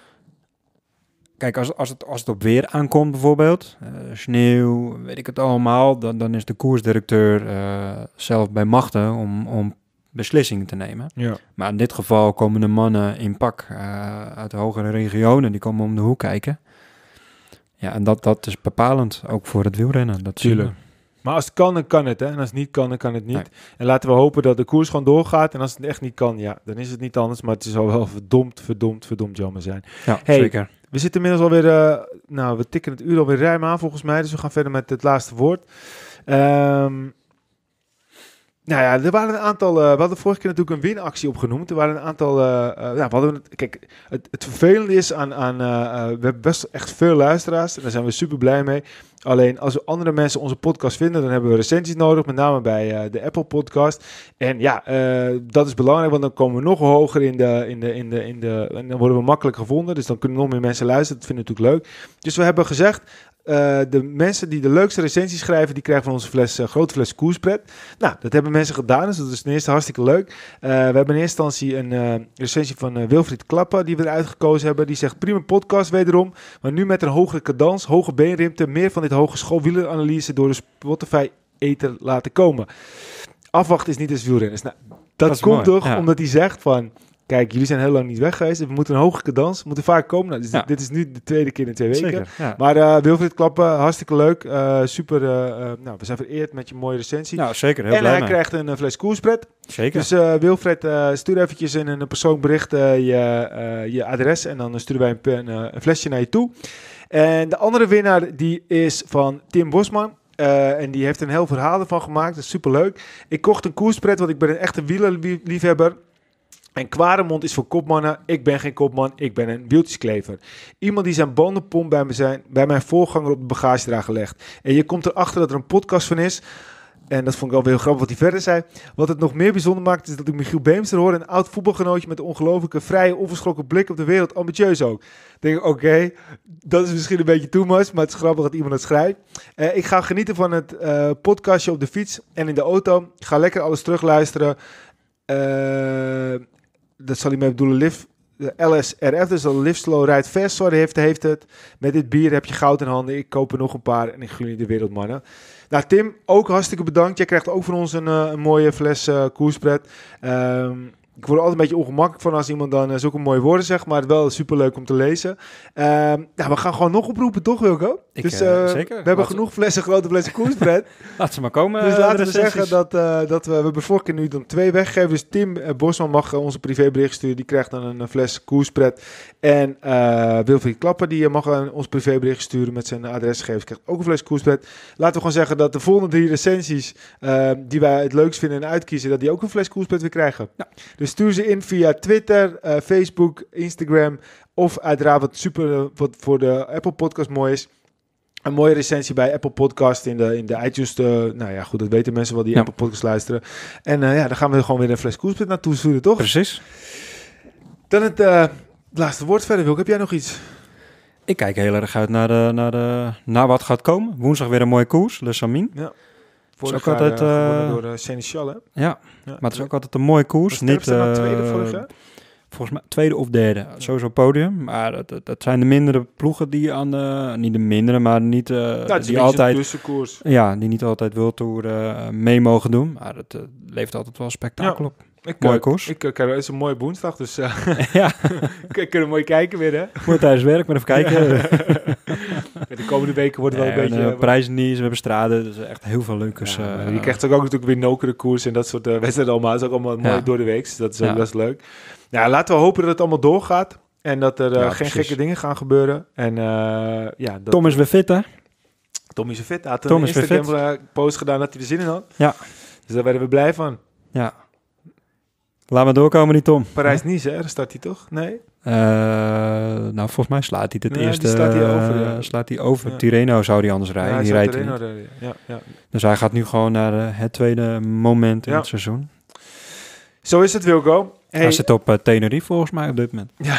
kijk, als, als, het, als het op weer aankomt bijvoorbeeld, eh, sneeuw, weet ik het allemaal, dan, dan is de koersdirecteur eh, zelf bij machten om, om beslissingen te nemen. Ja. Maar in dit geval komen de mannen in pak eh, uit de hogere regionen, die komen om de hoek kijken. Ja, en dat, dat is bepalend, ook voor het wielrennen. Dat Tuurlijk. Maar als het kan, dan kan het. Hè? En als het niet kan, dan kan het niet. En laten we hopen dat de koers gewoon doorgaat. En als het echt niet kan, ja, dan is het niet anders. Maar het zal wel verdomd, verdomd, verdomd jammer zijn. Ja, zeker. We zitten inmiddels alweer... Uh, nou, we tikken het uur alweer ruim aan volgens mij. Dus we gaan verder met het laatste woord. Um, nou ja, er waren een aantal. Eh, we hadden vorige keer natuurlijk een winactie opgenoemd. Er waren een aantal. Eh, eh, we hadden, kijk, het, het vervelende is aan. aan we hebben best echt veel luisteraars. En daar zijn we super blij mee. Alleen als we andere mensen onze podcast vinden, dan hebben we recensies nodig. Met name bij de Apple Podcast. En ja, dat is belangrijk, want dan komen we nog hoger in de, in, de, in, de, in de. En dan worden we makkelijk gevonden. Dus dan kunnen nog meer mensen luisteren. Dat vinden we natuurlijk leuk. Dus we hebben gezegd eh, de mensen die de leukste recensies schrijven, die krijgen van onze fles, eh, grote fles koerspret. Nou, dat hebben mensen gedaan, dus dat is ten eerste hartstikke leuk. Eh, we hebben in eerste instantie een recensie van Wilfried Klappen, die we eruit gekozen hebben. Die zegt, prima podcast wederom, maar nu met een hogere cadans, hoge beenrimte, meer van dit hoge schoolwieleranalyse door de Spotify-eter laten komen. Afwacht is niet eens wielrenners. Dus nou, dat, komt mooi, toch omdat hij zegt van kijk, jullie zijn heel lang niet weg geweest. We moeten een hoge dans, moeten vaak komen. Nou, dit, is nu de tweede keer in twee weken. Maar Wilfred eh, Wilfried Klappen, hartstikke leuk. Eh, super, eh, nou, we zijn vereerd met je mooie recensie. Nou, zeker, heel en hij krijgt een fles koerspret. Zeker. Dus Wilfred, stuur eventjes in een persoonlijk bericht je, je adres en dan sturen wij een, een flesje naar je toe. En de andere winnaar die is van Tim Bosman. en die heeft een heel verhaal ervan gemaakt. Dat is superleuk. Ik kocht een koerspret, want ik ben een echte wielerliefhebber. En mond is voor kopmannen. Ik ben geen kopman, ik ben een wieltjesklever. Iemand die zijn bandenpomp bij, me zijn, bij mijn voorganger op de bagagedrager gelegd. En je komt erachter dat er een podcast van is. En dat vond ik alweer heel grappig wat hij verder zei. Wat het nog meer bijzonder maakt is dat ik Michiel Beemster hoor. Een oud voetbalgenootje met een ongelooflijke vrije, onverschrokken blik op de wereld. Ambitieus ook. denk ik, oké, dat is misschien een beetje too much. Maar het is grappig dat iemand het schrijft. Eh, ik ga genieten van het eh, podcastje op de fiets en in de auto. Ik ga lekker alles terugluisteren. Ehm dat zal hij mee bedoelen, lift de LSRF, dus de Live Slow Ride Fast, sorry, heeft, het. Met dit bier heb je goud in handen. Ik koop er nog een paar en ik gun je de wereld, mannen. Nou, Tim, ook hartstikke bedankt. Jij krijgt ook van ons een, eh, een mooie fles uh, koerspret. Ehm, ik word er altijd een beetje ongemakkelijk van als iemand dan eh, zulke mooie woorden zegt, maar het wel superleuk om te lezen. Uh, we gaan gewoon nog oproepen, toch Wilco? Ik, dus, eh, eh, We hebben genoeg flessen, grote flessen koerspread. Laat ze maar komen. Dus laten we zeggen dat, dat we, we bevorken nu dan twee weggevers Dus Tim Bosman mag onze privébericht sturen. Die krijgt dan een fles Koerspread. En Wilfried Klapper, die mag ons privébericht sturen met zijn adresgegevens. Krijgt ook een fles koerspret. Laten we gewoon zeggen dat de volgende drie recensies die wij het leukst vinden en uitkiezen, dat die ook een fles koerspret weer krijgen. Dus stuur ze in via Twitter, eh, Facebook, Instagram. Of uiteraard wat super wat voor de Apple Podcast mooi is. Een mooie recensie bij Apple Podcast in de, in de iTunes. Eh, nou ja, goed, dat weten mensen wel die Apple Podcast luisteren. En eh, ja, dan gaan we gewoon weer een fles koerspit naartoe sturen, toch? Precies. Dan het, laatste woord verder, Wilk. Heb jij nog iets? Ik kijk heel erg uit naar, de, naar, de, naar wat gaat komen. Woensdag weer een mooie koers, Le Ja. Vorig ook altijd, eh, eh, door de eh, Seneschal, Ja. maar het is ook altijd een mooie koers. niet dan tweede Volgens mij tweede of derde, sowieso podium. Maar dat, dat, zijn de mindere ploegen die aan de... Niet de mindere, maar niet... dat nou, die altijd, tussenkoers. Ja, die niet altijd World mee mogen doen. Maar het levert altijd wel spektakel op. Ik, Mooi koers. Ik, ik, het is een mooie woensdag, dus uh, ja. kunnen mooi kijken weer, hè? Mooi tijdens werk, maar even kijken. de komende weken worden we wel een beetje... Eh, Prijs we hebben straden, dus echt heel veel leukers. Eh, je krijgt ook, ook natuurlijk weer nokere koers en dat soort eh, wedstrijden allemaal. Dat is ook allemaal mooi door de week, dus dat is ook best leuk. Nou, laten we hopen dat het allemaal doorgaat. En dat er ja, geen gekke dingen gaan gebeuren. En, uh, ja, dat... Tom is weer fit, hè? Tom is weer fit. Hij had Tom een Instagram-post gedaan dat hij er zin in had. Ja. Dus daar werden we blij van. Ja. Laat maar doorkomen, die Tom. Parijs-Nice, hè? Daar start hij toch? Nee? Eh, nou, volgens mij slaat hij het eerste. Slaat hij over. Ja. Eh, slaat over. Tireno zou hij anders rijden. Ja, rijdt Tireno rijden. Ja, Dus hij gaat nu gewoon naar eh, het tweede moment in het seizoen. Zo is het, Wilco. Hij zit op uh, Tenerife volgens mij op dit moment. Ja,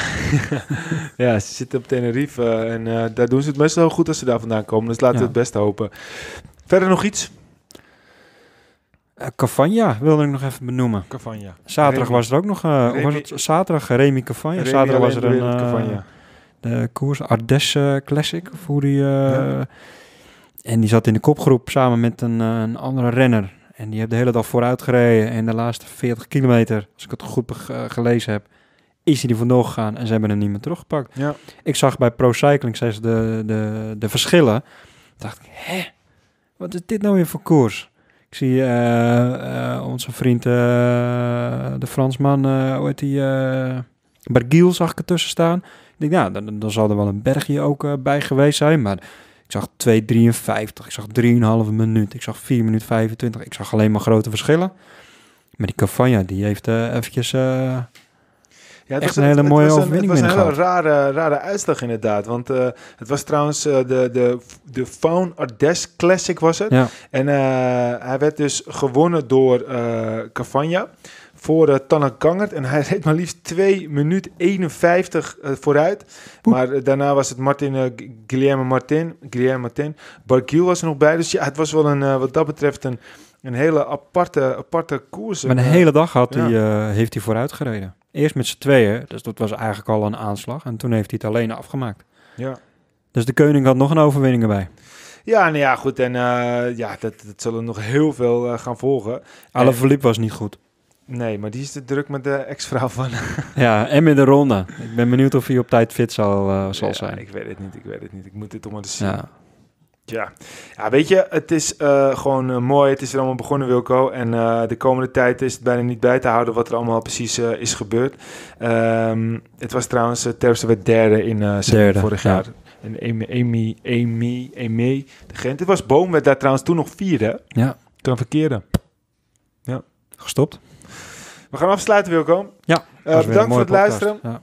ja ze zitten op Tenerife en daar doen ze het meestal goed als ze daar vandaan komen. Dus laten we het best hopen. Verder nog iets? Eh, Cavagna wilde ik nog even benoemen. Cavagna. Zaterdag was er ook nog. Eh, was het zaterdag eh, Remy Cavagna? zaterdag was er een. de koers Ardesse Classic hoe die. En die zat in de kopgroep samen met een, een andere renner. En die heeft de hele dag vooruit gereden. En de laatste 40 kilometer, als ik het goed gelezen heb, is hij er vandoor gegaan. En ze hebben hem niet meer teruggepakt. Ja. Ik zag bij Pro Cycling de, de, de verschillen. dacht ik, hè? Wat is dit nou weer voor koers? Ik zie eh, eh, onze vriend, eh, de Fransman, hoe heet die? Bergiel zag ik ertussen staan. Ik denk, nou, dan, dan zal er wel een bergje ook bij geweest zijn. Maar ik zag 2,53, ik zag 3,5 minuut, ik zag 4 minuut 25. Ik zag alleen maar grote verschillen. Maar die Cavagna, die heeft eventjes ja, het Echt was een, hele mooie overwinning Het was een hele rare, rare uitslag inderdaad. Want eh, het was trouwens eh, de, de, de Phone Ardes Classic was het. En eh, hij werd dus gewonnen door Cavagna voor uh, Tanne Gangert. En hij reed maar liefst 2 minuut 51 vooruit. Maar daarna was het Martin, uh, Martin. Guillermo Martin. Barguil was er nog bij. Dus ja, het was wel een, wat dat betreft een, een hele aparte, aparte koers. Maar een hele dag had hij, heeft hij vooruit gereden. Eerst met z'n tweeën, dus dat was eigenlijk al een aanslag. En toen heeft hij het alleen afgemaakt. Ja. Dus de koning had nog een overwinning erbij. Ja, nou ja, goed. En eh, ja, dat, dat zullen nog heel veel eh, gaan volgen. verliep was niet goed. Nee, maar die is te druk met de ex-vrouw van. ja, en met de ronde. Ik ben benieuwd of hij op tijd fit zal, uh, zal ja, zijn. Ik weet het niet, ik weet het niet. Ik moet dit om eens zien. Ja. Ja. ja, weet je, het is eh, gewoon eh, mooi. Het is er allemaal begonnen, Wilco. En eh, de komende tijd is het bijna niet bij te houden wat er allemaal precies is gebeurd. Ehm, het was trouwens, uh, Terpstra werd derde in derde, vorig jaar. En Amy, Amy, Amy, de Gent. Het was Boom, werd daar trouwens toen nog vierde. Ja. Toen verkeerde. Ja. Gestopt. We gaan afsluiten, Wilco. Ja. bedankt voor het luisteren. Ja.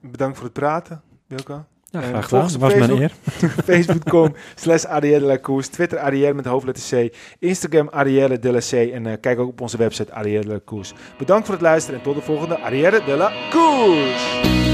Bedankt voor het praten, Wilco. Ja, eh, graag gedaan. was mijn eer. Facebook.com slash Arielle Twitter Arielle met hoofdletter C. Instagram Arielle de la C. En eh, kijk ook op onze website Arielle de la Cours. Bedankt voor het luisteren en tot de volgende Arielle de la Cours.